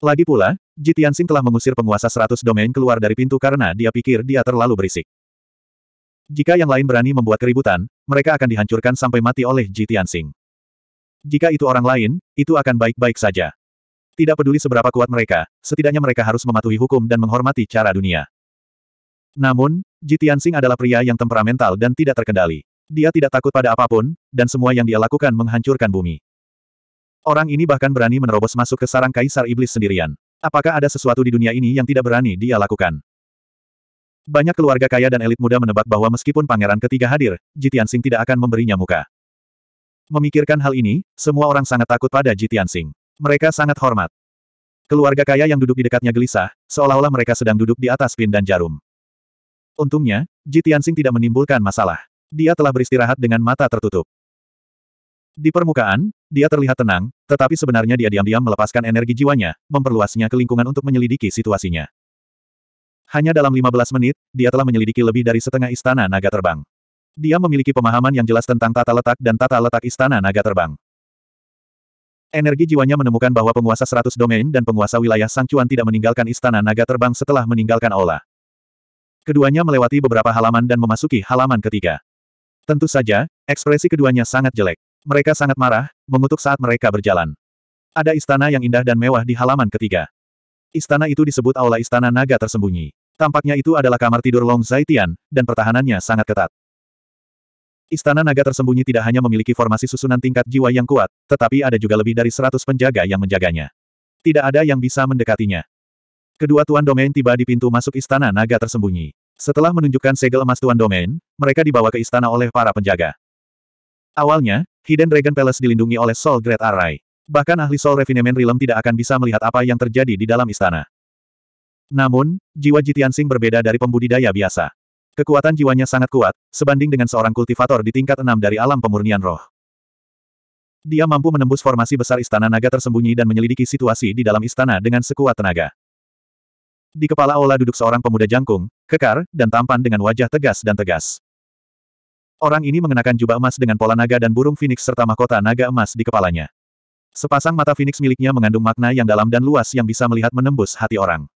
Lagi pula, Jitiansing telah mengusir penguasa seratus domain keluar dari pintu karena dia pikir dia terlalu berisik. Jika yang lain berani membuat keributan, mereka akan dihancurkan sampai mati oleh Jitiansing. Jika itu orang lain, itu akan baik-baik saja. Tidak peduli seberapa kuat mereka, setidaknya mereka harus mematuhi hukum dan menghormati cara dunia. Namun, Jitian Singh adalah pria yang temperamental dan tidak terkendali. Dia tidak takut pada apapun, dan semua yang dia lakukan menghancurkan bumi. Orang ini bahkan berani menerobos masuk ke sarang kaisar iblis sendirian. Apakah ada sesuatu di dunia ini yang tidak berani dia lakukan? Banyak keluarga kaya dan elit muda menebak bahwa meskipun pangeran ketiga hadir, Jitian Singh tidak akan memberinya muka. Memikirkan hal ini, semua orang sangat takut pada Jitian Singh. Mereka sangat hormat. Keluarga kaya yang duduk di dekatnya gelisah, seolah-olah mereka sedang duduk di atas pin dan jarum. Untungnya, Ji Tianxing tidak menimbulkan masalah. Dia telah beristirahat dengan mata tertutup. Di permukaan, dia terlihat tenang, tetapi sebenarnya dia diam-diam melepaskan energi jiwanya, memperluasnya ke lingkungan untuk menyelidiki situasinya. Hanya dalam 15 menit, dia telah menyelidiki lebih dari setengah istana naga terbang. Dia memiliki pemahaman yang jelas tentang tata letak dan tata letak istana naga terbang. Energi jiwanya menemukan bahwa penguasa seratus domain dan penguasa wilayah Sang Cuan tidak meninggalkan istana naga terbang setelah meninggalkan aula. Keduanya melewati beberapa halaman dan memasuki halaman ketiga. Tentu saja, ekspresi keduanya sangat jelek. Mereka sangat marah, mengutuk saat mereka berjalan. Ada istana yang indah dan mewah di halaman ketiga. Istana itu disebut Aula Istana Naga Tersembunyi. Tampaknya itu adalah kamar tidur Long Zaitian, dan pertahanannya sangat ketat. Istana naga tersembunyi tidak hanya memiliki formasi susunan tingkat jiwa yang kuat, tetapi ada juga lebih dari seratus penjaga yang menjaganya. Tidak ada yang bisa mendekatinya. Kedua Tuan Domain tiba di pintu masuk istana naga tersembunyi. Setelah menunjukkan segel emas Tuan Domain, mereka dibawa ke istana oleh para penjaga. Awalnya, Hidden Dragon Palace dilindungi oleh Soul Great Array. Bahkan ahli Soul Refinement Realm tidak akan bisa melihat apa yang terjadi di dalam istana. Namun, jiwa Jitiansing berbeda dari pembudidaya biasa. Kekuatan jiwanya sangat kuat, sebanding dengan seorang kultivator di tingkat enam dari alam pemurnian roh. Dia mampu menembus formasi besar istana naga tersembunyi dan menyelidiki situasi di dalam istana dengan sekuat tenaga. Di kepala Ola duduk seorang pemuda jangkung, kekar, dan tampan dengan wajah tegas dan tegas. Orang ini mengenakan jubah emas dengan pola naga dan burung phoenix serta mahkota naga emas di kepalanya. Sepasang mata phoenix miliknya mengandung makna yang dalam dan luas yang bisa melihat menembus hati orang.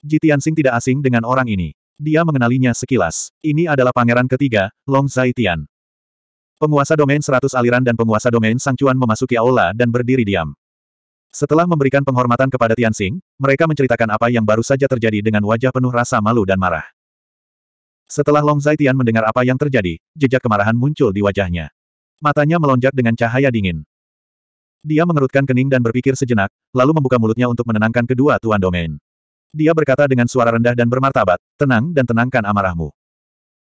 Jitian Sing tidak asing dengan orang ini. Dia mengenalinya sekilas. Ini adalah pangeran ketiga, Long Zaitian. Penguasa domain seratus aliran dan penguasa domain Sang Sangcuan memasuki aula dan berdiri diam. Setelah memberikan penghormatan kepada Tianxing, mereka menceritakan apa yang baru saja terjadi dengan wajah penuh rasa malu dan marah. Setelah Long Zaitian mendengar apa yang terjadi, jejak kemarahan muncul di wajahnya. Matanya melonjak dengan cahaya dingin. Dia mengerutkan kening dan berpikir sejenak, lalu membuka mulutnya untuk menenangkan kedua tuan domain. Dia berkata dengan suara rendah dan bermartabat, tenang dan tenangkan amarahmu.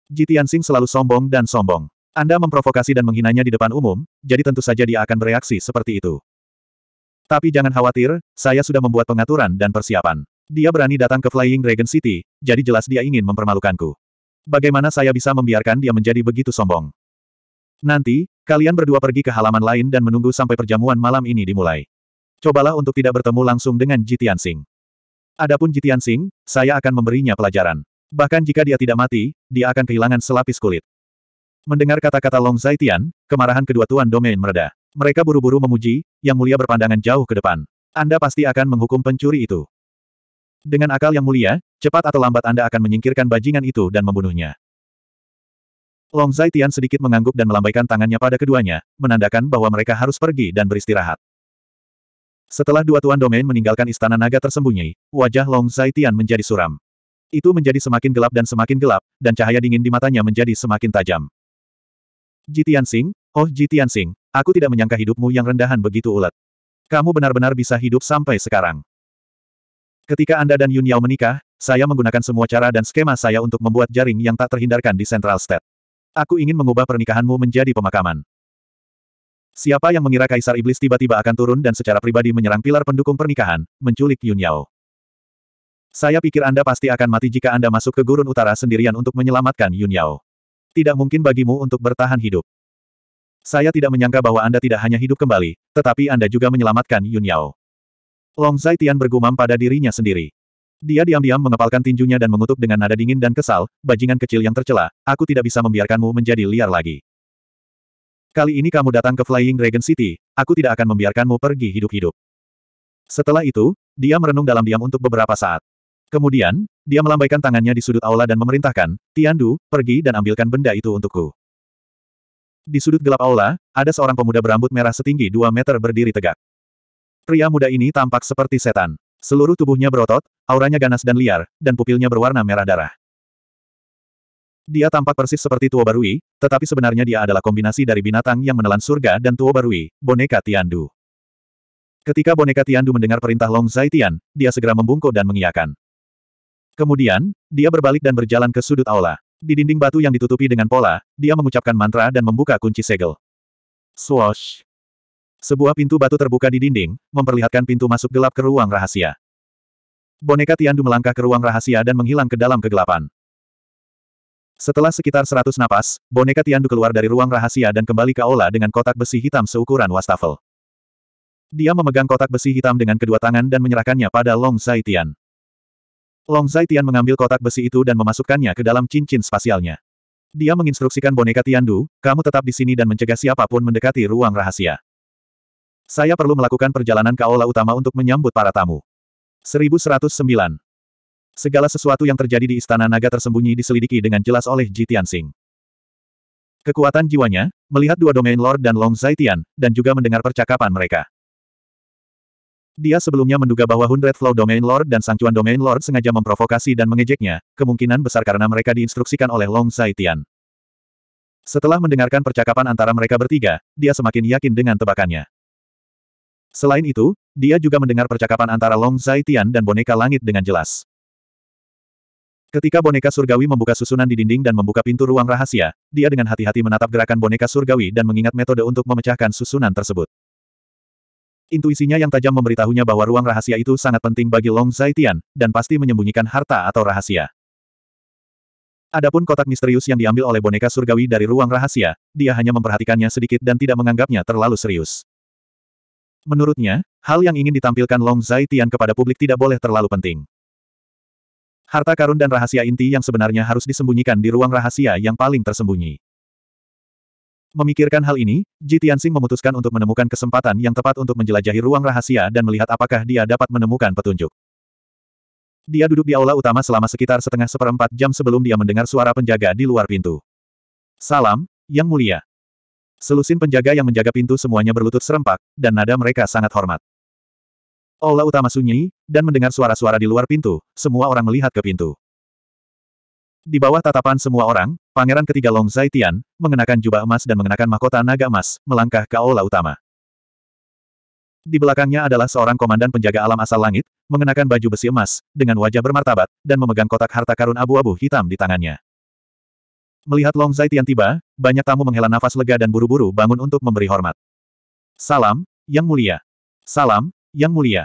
Ji Tianxing selalu sombong dan sombong. Anda memprovokasi dan menghinanya di depan umum, jadi tentu saja dia akan bereaksi seperti itu. Tapi jangan khawatir, saya sudah membuat pengaturan dan persiapan. Dia berani datang ke Flying Dragon City, jadi jelas dia ingin mempermalukanku. Bagaimana saya bisa membiarkan dia menjadi begitu sombong? Nanti, kalian berdua pergi ke halaman lain dan menunggu sampai perjamuan malam ini dimulai. Cobalah untuk tidak bertemu langsung dengan Jitian Singh. Adapun Jitian Sing, saya akan memberinya pelajaran. Bahkan jika dia tidak mati, dia akan kehilangan selapis kulit. Mendengar kata-kata Long Zaitian, kemarahan kedua tuan domain mereda. Mereka buru-buru memuji, yang mulia berpandangan jauh ke depan. Anda pasti akan menghukum pencuri itu. Dengan akal yang mulia, cepat atau lambat Anda akan menyingkirkan bajingan itu dan membunuhnya. Long Zaitian sedikit mengangguk dan melambaikan tangannya pada keduanya, menandakan bahwa mereka harus pergi dan beristirahat. Setelah dua tuan domain meninggalkan istana naga tersembunyi, wajah Long Zaitian menjadi suram. Itu menjadi semakin gelap dan semakin gelap, dan cahaya dingin di matanya menjadi semakin tajam. Jitian Sing, oh Jitian Sing, aku tidak menyangka hidupmu yang rendahan begitu ulet. Kamu benar-benar bisa hidup sampai sekarang. Ketika Anda dan Yun Yao menikah, saya menggunakan semua cara dan skema saya untuk membuat jaring yang tak terhindarkan di Central State. Aku ingin mengubah pernikahanmu menjadi pemakaman. Siapa yang mengira Kaisar Iblis tiba-tiba akan turun dan secara pribadi menyerang pilar pendukung pernikahan, menculik Yun Yao. Saya pikir Anda pasti akan mati jika Anda masuk ke gurun utara sendirian untuk menyelamatkan Yun Yao. Tidak mungkin bagimu untuk bertahan hidup. Saya tidak menyangka bahwa Anda tidak hanya hidup kembali, tetapi Anda juga menyelamatkan Yun Yao. Long Zaitian bergumam pada dirinya sendiri. Dia diam-diam mengepalkan tinjunya dan mengutuk dengan nada dingin dan kesal, bajingan kecil yang tercela, aku tidak bisa membiarkanmu menjadi liar lagi. Kali ini kamu datang ke Flying Dragon City, aku tidak akan membiarkanmu pergi hidup-hidup. Setelah itu, dia merenung dalam diam untuk beberapa saat. Kemudian, dia melambaikan tangannya di sudut aula dan memerintahkan, Tiandu, pergi dan ambilkan benda itu untukku. Di sudut gelap aula, ada seorang pemuda berambut merah setinggi 2 meter berdiri tegak. Pria muda ini tampak seperti setan. Seluruh tubuhnya berotot, auranya ganas dan liar, dan pupilnya berwarna merah darah. Dia tampak persis seperti Tuo Barui, tetapi sebenarnya dia adalah kombinasi dari binatang yang menelan surga dan Tuo Barui, boneka Tiandu. Ketika boneka Tiandu mendengar perintah Long Zaitian, dia segera membungkuk dan mengiyakan. Kemudian, dia berbalik dan berjalan ke sudut aula. Di dinding batu yang ditutupi dengan pola, dia mengucapkan mantra dan membuka kunci segel. Swoosh! Sebuah pintu batu terbuka di dinding, memperlihatkan pintu masuk gelap ke ruang rahasia. Boneka Tiandu melangkah ke ruang rahasia dan menghilang ke dalam kegelapan. Setelah sekitar seratus napas, boneka Tiandu keluar dari ruang rahasia dan kembali ke aula dengan kotak besi hitam seukuran wastafel. Dia memegang kotak besi hitam dengan kedua tangan dan menyerahkannya pada Long Zaitian. Long Zaitian mengambil kotak besi itu dan memasukkannya ke dalam cincin spasialnya. Dia menginstruksikan boneka Tiandu, kamu tetap di sini dan mencegah siapapun mendekati ruang rahasia. Saya perlu melakukan perjalanan ke aula utama untuk menyambut para tamu. 1109. Segala sesuatu yang terjadi di istana naga tersembunyi diselidiki dengan jelas oleh Ji Tianxing. Kekuatan jiwanya, melihat dua domain Lord dan Long Zaitian, dan juga mendengar percakapan mereka. Dia sebelumnya menduga bahwa Hundred Flow Domain Lord dan Sangcuan Domain Lord sengaja memprovokasi dan mengejeknya, kemungkinan besar karena mereka diinstruksikan oleh Long Zaitian. Setelah mendengarkan percakapan antara mereka bertiga, dia semakin yakin dengan tebakannya. Selain itu, dia juga mendengar percakapan antara Long Zaitian dan boneka langit dengan jelas. Ketika boneka surgawi membuka susunan di dinding dan membuka pintu ruang rahasia, dia dengan hati-hati menatap gerakan boneka surgawi dan mengingat metode untuk memecahkan susunan tersebut. Intuisinya yang tajam memberitahunya bahwa ruang rahasia itu sangat penting bagi Long Zaitian, dan pasti menyembunyikan harta atau rahasia. Adapun kotak misterius yang diambil oleh boneka surgawi dari ruang rahasia, dia hanya memperhatikannya sedikit dan tidak menganggapnya terlalu serius. Menurutnya, hal yang ingin ditampilkan Long Zaitian kepada publik tidak boleh terlalu penting. Harta karun dan rahasia inti yang sebenarnya harus disembunyikan di ruang rahasia yang paling tersembunyi. Memikirkan hal ini, Ji Tianxing memutuskan untuk menemukan kesempatan yang tepat untuk menjelajahi ruang rahasia dan melihat apakah dia dapat menemukan petunjuk. Dia duduk di aula utama selama sekitar setengah seperempat jam sebelum dia mendengar suara penjaga di luar pintu. Salam, Yang Mulia. Selusin penjaga yang menjaga pintu semuanya berlutut serempak, dan nada mereka sangat hormat. Aula utama sunyi, dan mendengar suara-suara di luar pintu, semua orang melihat ke pintu. Di bawah tatapan semua orang, pangeran ketiga Long Zaitian, mengenakan jubah emas dan mengenakan mahkota naga emas, melangkah ke aula utama. Di belakangnya adalah seorang komandan penjaga alam asal langit, mengenakan baju besi emas, dengan wajah bermartabat, dan memegang kotak harta karun abu-abu hitam di tangannya. Melihat Long Zaitian tiba, banyak tamu menghela nafas lega dan buru-buru bangun untuk memberi hormat. Salam, Yang Mulia. Salam, yang Mulia.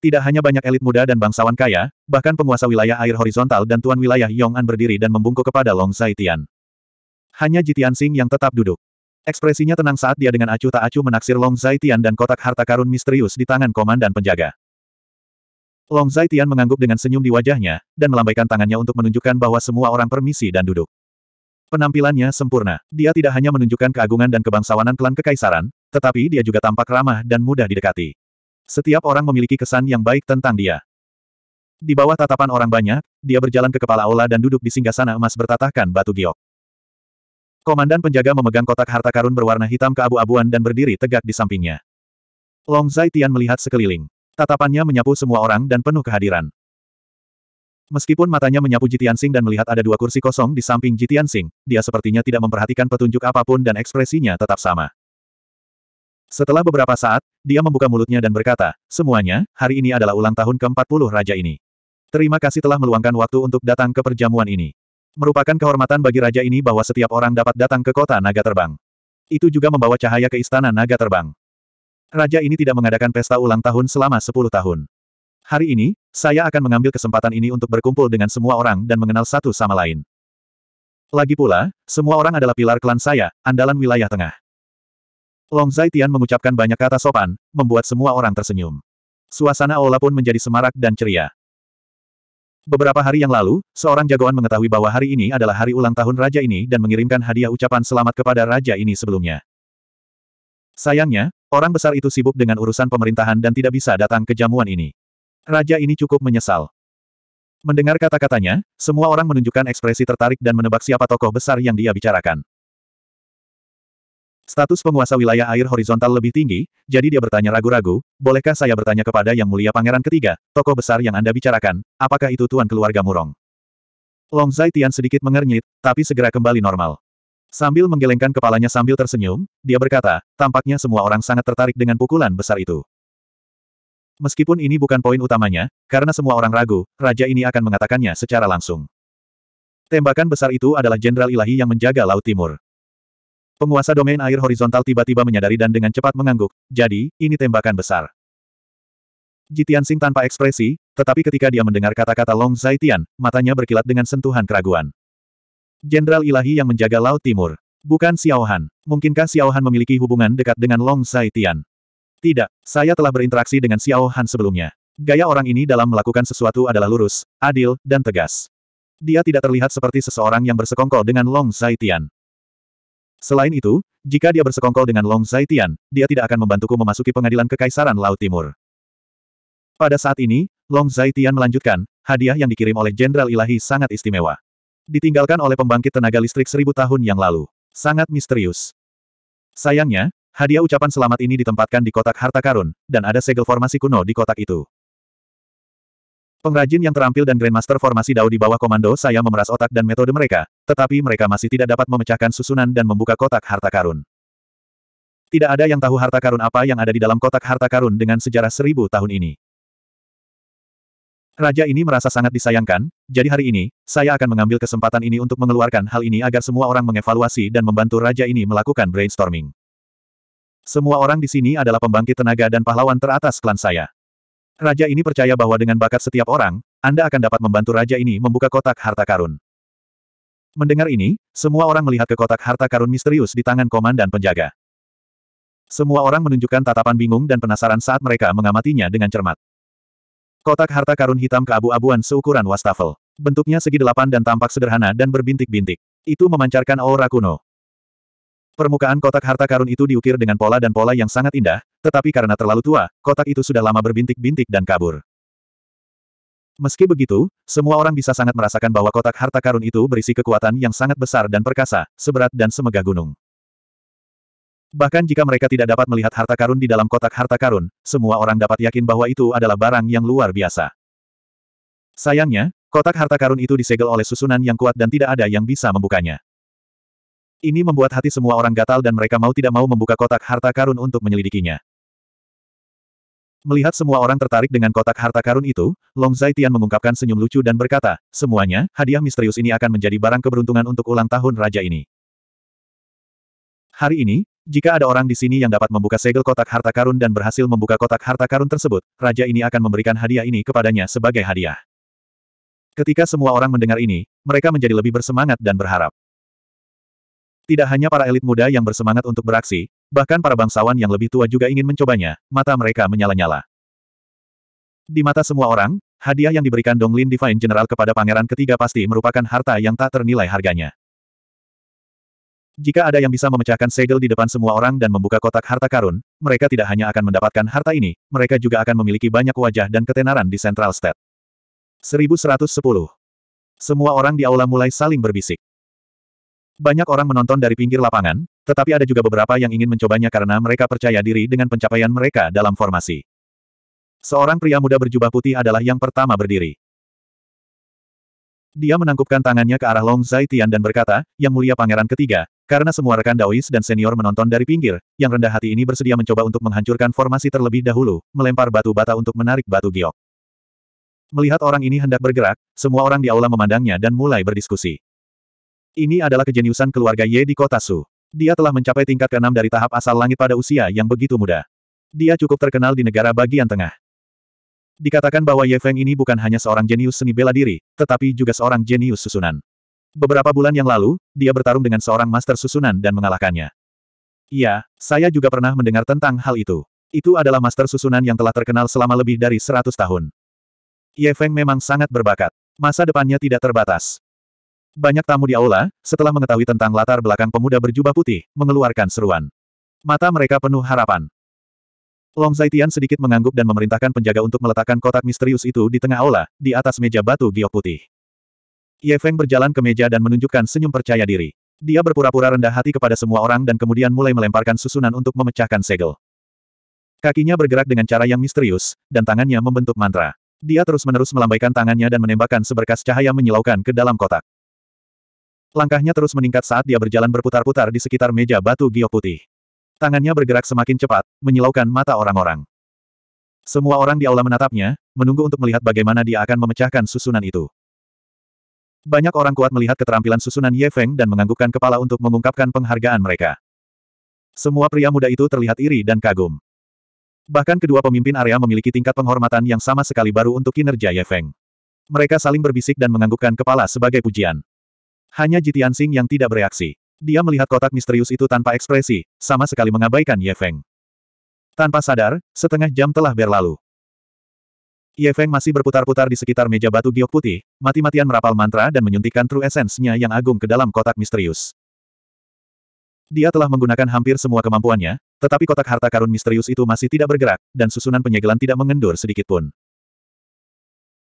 Tidak hanya banyak elit muda dan bangsawan kaya, bahkan penguasa wilayah air horizontal dan tuan wilayah Yong'an berdiri dan membungkuk kepada Long Zaitian. Hanya Jitian Sing yang tetap duduk. Ekspresinya tenang saat dia dengan acuh tak acuh menaksir Long Zaitian dan kotak harta karun misterius di tangan komandan penjaga. Long Zaitian mengangguk dengan senyum di wajahnya, dan melambaikan tangannya untuk menunjukkan bahwa semua orang permisi dan duduk. Penampilannya sempurna. Dia tidak hanya menunjukkan keagungan dan kebangsawanan klan kekaisaran, tetapi dia juga tampak ramah dan mudah didekati. Setiap orang memiliki kesan yang baik tentang dia. Di bawah tatapan orang banyak, dia berjalan ke kepala aula dan duduk di singgah sana emas bertatahkan batu giok. Komandan penjaga memegang kotak harta karun berwarna hitam keabu-abuan dan berdiri tegak di sampingnya. Long Zai Tian melihat sekeliling. Tatapannya menyapu semua orang dan penuh kehadiran. Meskipun matanya menyapu Jitian Sing dan melihat ada dua kursi kosong di samping Jitian Sing, dia sepertinya tidak memperhatikan petunjuk apapun dan ekspresinya tetap sama. Setelah beberapa saat, dia membuka mulutnya dan berkata, semuanya, hari ini adalah ulang tahun ke-40 raja ini. Terima kasih telah meluangkan waktu untuk datang ke perjamuan ini. Merupakan kehormatan bagi raja ini bahwa setiap orang dapat datang ke kota naga terbang. Itu juga membawa cahaya ke istana naga terbang. Raja ini tidak mengadakan pesta ulang tahun selama 10 tahun. Hari ini, saya akan mengambil kesempatan ini untuk berkumpul dengan semua orang dan mengenal satu sama lain. Lagi pula, semua orang adalah pilar klan saya, andalan wilayah tengah. Long Zaitian mengucapkan banyak kata sopan, membuat semua orang tersenyum. Suasana aula pun menjadi semarak dan ceria. Beberapa hari yang lalu, seorang jagoan mengetahui bahwa hari ini adalah hari ulang tahun raja ini dan mengirimkan hadiah ucapan selamat kepada raja ini sebelumnya. Sayangnya, orang besar itu sibuk dengan urusan pemerintahan dan tidak bisa datang ke jamuan ini. Raja ini cukup menyesal. Mendengar kata-katanya, semua orang menunjukkan ekspresi tertarik dan menebak siapa tokoh besar yang dia bicarakan. Status penguasa wilayah air horizontal lebih tinggi, jadi dia bertanya ragu-ragu, bolehkah saya bertanya kepada Yang Mulia Pangeran Ketiga, tokoh besar yang Anda bicarakan, apakah itu tuan keluarga Murong? Long Zai Tian sedikit mengernyit, tapi segera kembali normal. Sambil menggelengkan kepalanya sambil tersenyum, dia berkata, tampaknya semua orang sangat tertarik dengan pukulan besar itu. Meskipun ini bukan poin utamanya, karena semua orang ragu, raja ini akan mengatakannya secara langsung. Tembakan besar itu adalah Jenderal Ilahi yang menjaga Laut Timur. Penguasa domain air horizontal tiba-tiba menyadari dan dengan cepat mengangguk, jadi, ini tembakan besar. Jitian Sing tanpa ekspresi, tetapi ketika dia mendengar kata-kata Long Zaitian, matanya berkilat dengan sentuhan keraguan. Jenderal ilahi yang menjaga Laut Timur. Bukan Xiaohan. Mungkinkah Xiaohan memiliki hubungan dekat dengan Long Zaitian? Tidak, saya telah berinteraksi dengan Xiaohan sebelumnya. Gaya orang ini dalam melakukan sesuatu adalah lurus, adil, dan tegas. Dia tidak terlihat seperti seseorang yang bersekongkol dengan Long Zaitian. Selain itu, jika dia bersekongkol dengan Long Zaitian, dia tidak akan membantuku memasuki pengadilan Kekaisaran Laut Timur. Pada saat ini, Long Zaitian melanjutkan, hadiah yang dikirim oleh Jenderal Ilahi sangat istimewa. Ditinggalkan oleh pembangkit tenaga listrik seribu tahun yang lalu. Sangat misterius. Sayangnya, hadiah ucapan selamat ini ditempatkan di kotak harta karun, dan ada segel formasi kuno di kotak itu. Pengrajin yang terampil dan Grandmaster formasi Dao di bawah komando saya memeras otak dan metode mereka, tetapi mereka masih tidak dapat memecahkan susunan dan membuka kotak harta karun. Tidak ada yang tahu harta karun apa yang ada di dalam kotak harta karun dengan sejarah seribu tahun ini. Raja ini merasa sangat disayangkan, jadi hari ini, saya akan mengambil kesempatan ini untuk mengeluarkan hal ini agar semua orang mengevaluasi dan membantu raja ini melakukan brainstorming. Semua orang di sini adalah pembangkit tenaga dan pahlawan teratas klan saya. Raja ini percaya bahwa dengan bakat setiap orang, Anda akan dapat membantu raja ini membuka kotak harta karun. Mendengar ini, semua orang melihat ke kotak harta karun misterius di tangan komandan penjaga. Semua orang menunjukkan tatapan bingung dan penasaran saat mereka mengamatinya dengan cermat. Kotak harta karun hitam keabu-abuan seukuran wastafel. Bentuknya segi delapan dan tampak sederhana dan berbintik-bintik. Itu memancarkan aura kuno. Permukaan kotak harta karun itu diukir dengan pola dan pola yang sangat indah, tetapi karena terlalu tua, kotak itu sudah lama berbintik-bintik dan kabur. Meski begitu, semua orang bisa sangat merasakan bahwa kotak harta karun itu berisi kekuatan yang sangat besar dan perkasa, seberat dan semegah gunung. Bahkan jika mereka tidak dapat melihat harta karun di dalam kotak harta karun, semua orang dapat yakin bahwa itu adalah barang yang luar biasa. Sayangnya, kotak harta karun itu disegel oleh susunan yang kuat dan tidak ada yang bisa membukanya. Ini membuat hati semua orang gatal dan mereka mau tidak mau membuka kotak harta karun untuk menyelidikinya. Melihat semua orang tertarik dengan kotak harta karun itu, Long Zaitian mengungkapkan senyum lucu dan berkata, semuanya, hadiah misterius ini akan menjadi barang keberuntungan untuk ulang tahun raja ini. Hari ini, jika ada orang di sini yang dapat membuka segel kotak harta karun dan berhasil membuka kotak harta karun tersebut, raja ini akan memberikan hadiah ini kepadanya sebagai hadiah. Ketika semua orang mendengar ini, mereka menjadi lebih bersemangat dan berharap. Tidak hanya para elit muda yang bersemangat untuk beraksi, Bahkan para bangsawan yang lebih tua juga ingin mencobanya, mata mereka menyala-nyala. Di mata semua orang, hadiah yang diberikan Dong Lin Divine General kepada pangeran ketiga pasti merupakan harta yang tak ternilai harganya. Jika ada yang bisa memecahkan segel di depan semua orang dan membuka kotak harta karun, mereka tidak hanya akan mendapatkan harta ini, mereka juga akan memiliki banyak wajah dan ketenaran di Central State. 1110 Semua orang di aula mulai saling berbisik. Banyak orang menonton dari pinggir lapangan, tetapi ada juga beberapa yang ingin mencobanya karena mereka percaya diri dengan pencapaian mereka dalam formasi. Seorang pria muda berjubah putih adalah yang pertama berdiri. Dia menangkupkan tangannya ke arah Long Zaitian dan berkata, Yang mulia pangeran ketiga, karena semua rekan Daois dan senior menonton dari pinggir, yang rendah hati ini bersedia mencoba untuk menghancurkan formasi terlebih dahulu, melempar batu bata untuk menarik batu giok. Melihat orang ini hendak bergerak, semua orang di aula memandangnya dan mulai berdiskusi. Ini adalah kejeniusan keluarga Ye di kota Su. Dia telah mencapai tingkat keenam dari tahap asal langit pada usia yang begitu muda. Dia cukup terkenal di negara bagian tengah. Dikatakan bahwa Ye Feng ini bukan hanya seorang jenius seni bela diri, tetapi juga seorang jenius susunan. Beberapa bulan yang lalu, dia bertarung dengan seorang master susunan dan mengalahkannya. Iya, saya juga pernah mendengar tentang hal itu. Itu adalah master susunan yang telah terkenal selama lebih dari 100 tahun. Ye Feng memang sangat berbakat. Masa depannya tidak terbatas. Banyak tamu di aula, setelah mengetahui tentang latar belakang pemuda berjubah putih, mengeluarkan seruan. Mata mereka penuh harapan. Long Zaitian sedikit mengangguk dan memerintahkan penjaga untuk meletakkan kotak misterius itu di tengah aula, di atas meja batu giok putih. Ye Feng berjalan ke meja dan menunjukkan senyum percaya diri. Dia berpura-pura rendah hati kepada semua orang dan kemudian mulai melemparkan susunan untuk memecahkan segel. Kakinya bergerak dengan cara yang misterius, dan tangannya membentuk mantra. Dia terus-menerus melambaikan tangannya dan menembakkan seberkas cahaya menyilaukan ke dalam kotak. Langkahnya terus meningkat saat dia berjalan berputar-putar di sekitar meja batu giok putih. Tangannya bergerak semakin cepat, menyilaukan mata orang-orang. Semua orang di aula menatapnya, menunggu untuk melihat bagaimana dia akan memecahkan susunan itu. Banyak orang kuat melihat keterampilan susunan Ye Feng dan menganggukkan kepala untuk mengungkapkan penghargaan mereka. Semua pria muda itu terlihat iri dan kagum. Bahkan kedua pemimpin area memiliki tingkat penghormatan yang sama sekali baru untuk kinerja Ye Feng. Mereka saling berbisik dan menganggukkan kepala sebagai pujian. Hanya Jitian Xing yang tidak bereaksi. Dia melihat kotak misterius itu tanpa ekspresi, sama sekali mengabaikan Ye Feng. Tanpa sadar, setengah jam telah berlalu. Ye Feng masih berputar-putar di sekitar meja batu giok putih, mati-matian merapal mantra dan menyuntikkan true essence-nya yang agung ke dalam kotak misterius. Dia telah menggunakan hampir semua kemampuannya, tetapi kotak harta karun misterius itu masih tidak bergerak, dan susunan penyegelan tidak mengendur sedikitpun.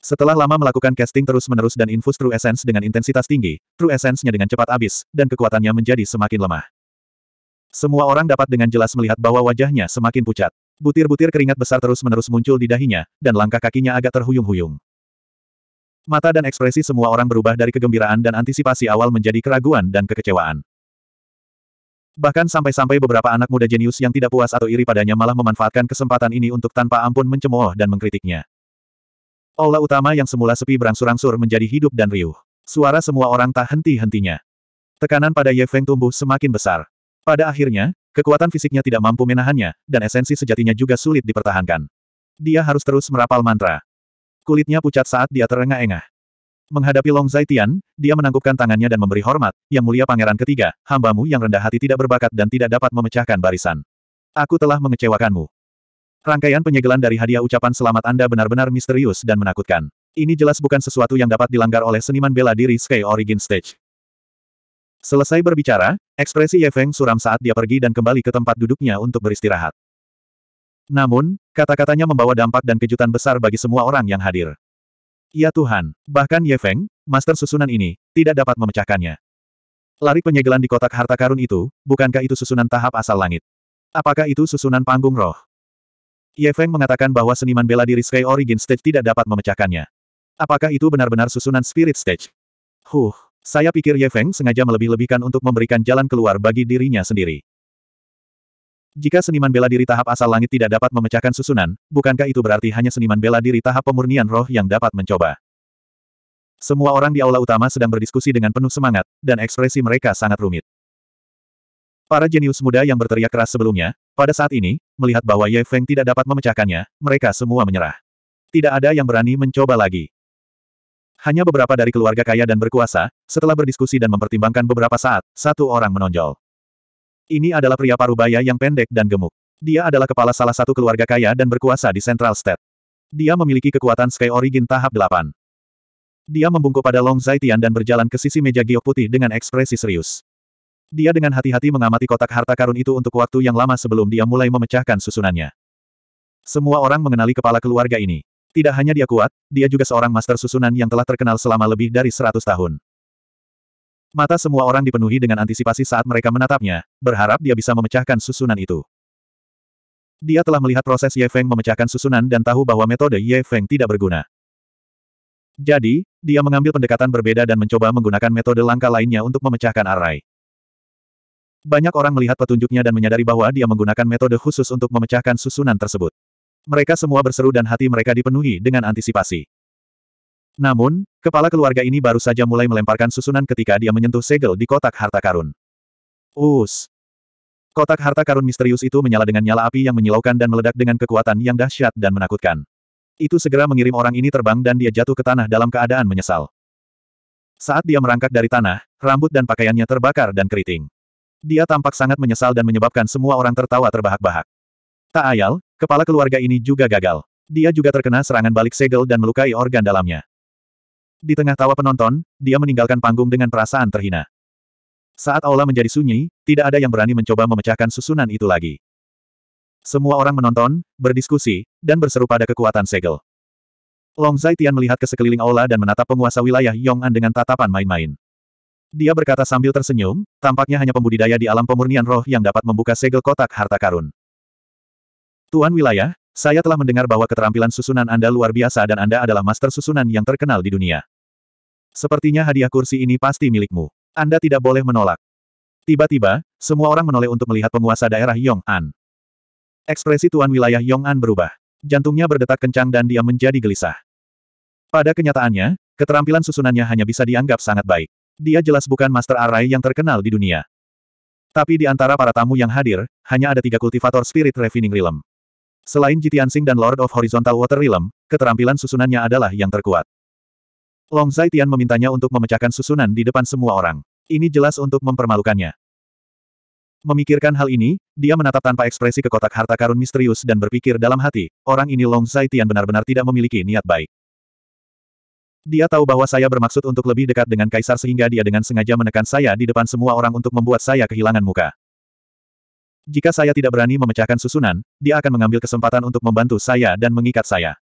Setelah lama melakukan casting terus-menerus dan infus True Essence dengan intensitas tinggi, True Essence-nya dengan cepat habis, dan kekuatannya menjadi semakin lemah. Semua orang dapat dengan jelas melihat bahwa wajahnya semakin pucat. Butir-butir keringat besar terus-menerus muncul di dahinya, dan langkah kakinya agak terhuyung-huyung. Mata dan ekspresi semua orang berubah dari kegembiraan dan antisipasi awal menjadi keraguan dan kekecewaan. Bahkan sampai-sampai beberapa anak muda jenius yang tidak puas atau iri padanya malah memanfaatkan kesempatan ini untuk tanpa ampun mencemooh dan mengkritiknya. Aula utama yang semula sepi berangsur-angsur menjadi hidup dan riuh. Suara semua orang tak henti-hentinya. Tekanan pada Ye Feng tumbuh semakin besar. Pada akhirnya, kekuatan fisiknya tidak mampu menahannya, dan esensi sejatinya juga sulit dipertahankan. Dia harus terus merapal mantra. Kulitnya pucat saat dia terengah-engah. Menghadapi Long Zaitian, dia menangkupkan tangannya dan memberi hormat, Yang Mulia Pangeran Ketiga, hambamu yang rendah hati tidak berbakat dan tidak dapat memecahkan barisan. Aku telah mengecewakanmu. Rangkaian penyegelan dari hadiah ucapan selamat Anda benar-benar misterius dan menakutkan. Ini jelas bukan sesuatu yang dapat dilanggar oleh seniman bela diri Sky Origin Stage. Selesai berbicara, ekspresi Ye Feng suram saat dia pergi dan kembali ke tempat duduknya untuk beristirahat. Namun, kata-katanya membawa dampak dan kejutan besar bagi semua orang yang hadir. Ya Tuhan, bahkan Ye Feng, master susunan ini, tidak dapat memecahkannya. Lari penyegelan di kotak harta karun itu, bukankah itu susunan tahap asal langit? Apakah itu susunan panggung roh? Ye Feng mengatakan bahwa seniman bela diri Sky Origin Stage tidak dapat memecahkannya. Apakah itu benar-benar susunan Spirit Stage? Huh, saya pikir Ye Feng sengaja melebih-lebihkan untuk memberikan jalan keluar bagi dirinya sendiri. Jika seniman bela diri tahap asal langit tidak dapat memecahkan susunan, bukankah itu berarti hanya seniman bela diri tahap pemurnian roh yang dapat mencoba? Semua orang di aula utama sedang berdiskusi dengan penuh semangat, dan ekspresi mereka sangat rumit. Para jenius muda yang berteriak keras sebelumnya, pada saat ini, melihat bahwa Ye Feng tidak dapat memecahkannya, mereka semua menyerah. Tidak ada yang berani mencoba lagi. Hanya beberapa dari keluarga kaya dan berkuasa, setelah berdiskusi dan mempertimbangkan beberapa saat, satu orang menonjol. Ini adalah pria parubaya yang pendek dan gemuk. Dia adalah kepala salah satu keluarga kaya dan berkuasa di Central State. Dia memiliki kekuatan Sky Origin tahap 8. Dia membungkuk pada Long Zaitian dan berjalan ke sisi meja giok putih dengan ekspresi serius. Dia dengan hati-hati mengamati kotak harta karun itu untuk waktu yang lama sebelum dia mulai memecahkan susunannya. Semua orang mengenali kepala keluarga ini. Tidak hanya dia kuat, dia juga seorang master susunan yang telah terkenal selama lebih dari 100 tahun. Mata semua orang dipenuhi dengan antisipasi saat mereka menatapnya, berharap dia bisa memecahkan susunan itu. Dia telah melihat proses Ye Feng memecahkan susunan dan tahu bahwa metode Ye Feng tidak berguna. Jadi, dia mengambil pendekatan berbeda dan mencoba menggunakan metode langka lainnya untuk memecahkan arai. Banyak orang melihat petunjuknya dan menyadari bahwa dia menggunakan metode khusus untuk memecahkan susunan tersebut. Mereka semua berseru dan hati mereka dipenuhi dengan antisipasi. Namun, kepala keluarga ini baru saja mulai melemparkan susunan ketika dia menyentuh segel di kotak harta karun. Us. Kotak harta karun misterius itu menyala dengan nyala api yang menyilaukan dan meledak dengan kekuatan yang dahsyat dan menakutkan. Itu segera mengirim orang ini terbang dan dia jatuh ke tanah dalam keadaan menyesal. Saat dia merangkak dari tanah, rambut dan pakaiannya terbakar dan keriting. Dia tampak sangat menyesal dan menyebabkan semua orang tertawa terbahak-bahak. Tak ah, ayal, kepala keluarga ini juga gagal. Dia juga terkena serangan balik segel dan melukai organ dalamnya. Di tengah tawa penonton, dia meninggalkan panggung dengan perasaan terhina. Saat aula menjadi sunyi, tidak ada yang berani mencoba memecahkan susunan itu lagi. Semua orang menonton, berdiskusi, dan berseru pada kekuatan segel. Long Zai melihat ke sekeliling aula dan menatap penguasa wilayah Yong'an dengan tatapan main-main. Dia berkata sambil tersenyum, tampaknya hanya pembudidaya di alam pemurnian roh yang dapat membuka segel kotak harta karun. Tuan wilayah, saya telah mendengar bahwa keterampilan susunan Anda luar biasa dan Anda adalah master susunan yang terkenal di dunia. Sepertinya hadiah kursi ini pasti milikmu. Anda tidak boleh menolak. Tiba-tiba, semua orang menoleh untuk melihat penguasa daerah Yong An. Ekspresi tuan wilayah Yong An berubah. Jantungnya berdetak kencang dan dia menjadi gelisah. Pada kenyataannya, keterampilan susunannya hanya bisa dianggap sangat baik. Dia jelas bukan Master Array yang terkenal di dunia. Tapi di antara para tamu yang hadir, hanya ada tiga kultivator Spirit Refining Realm. Selain Jitian Sing dan Lord of Horizontal Water Realm, keterampilan susunannya adalah yang terkuat. Long Zai Tian memintanya untuk memecahkan susunan di depan semua orang. Ini jelas untuk mempermalukannya. Memikirkan hal ini, dia menatap tanpa ekspresi ke kotak harta karun misterius dan berpikir dalam hati, orang ini Long Zai Tian benar-benar tidak memiliki niat baik. Dia tahu bahwa saya bermaksud untuk lebih dekat dengan kaisar sehingga dia dengan sengaja menekan saya di depan semua orang untuk membuat saya kehilangan muka. Jika saya tidak berani memecahkan susunan, dia akan mengambil kesempatan untuk membantu saya dan mengikat saya.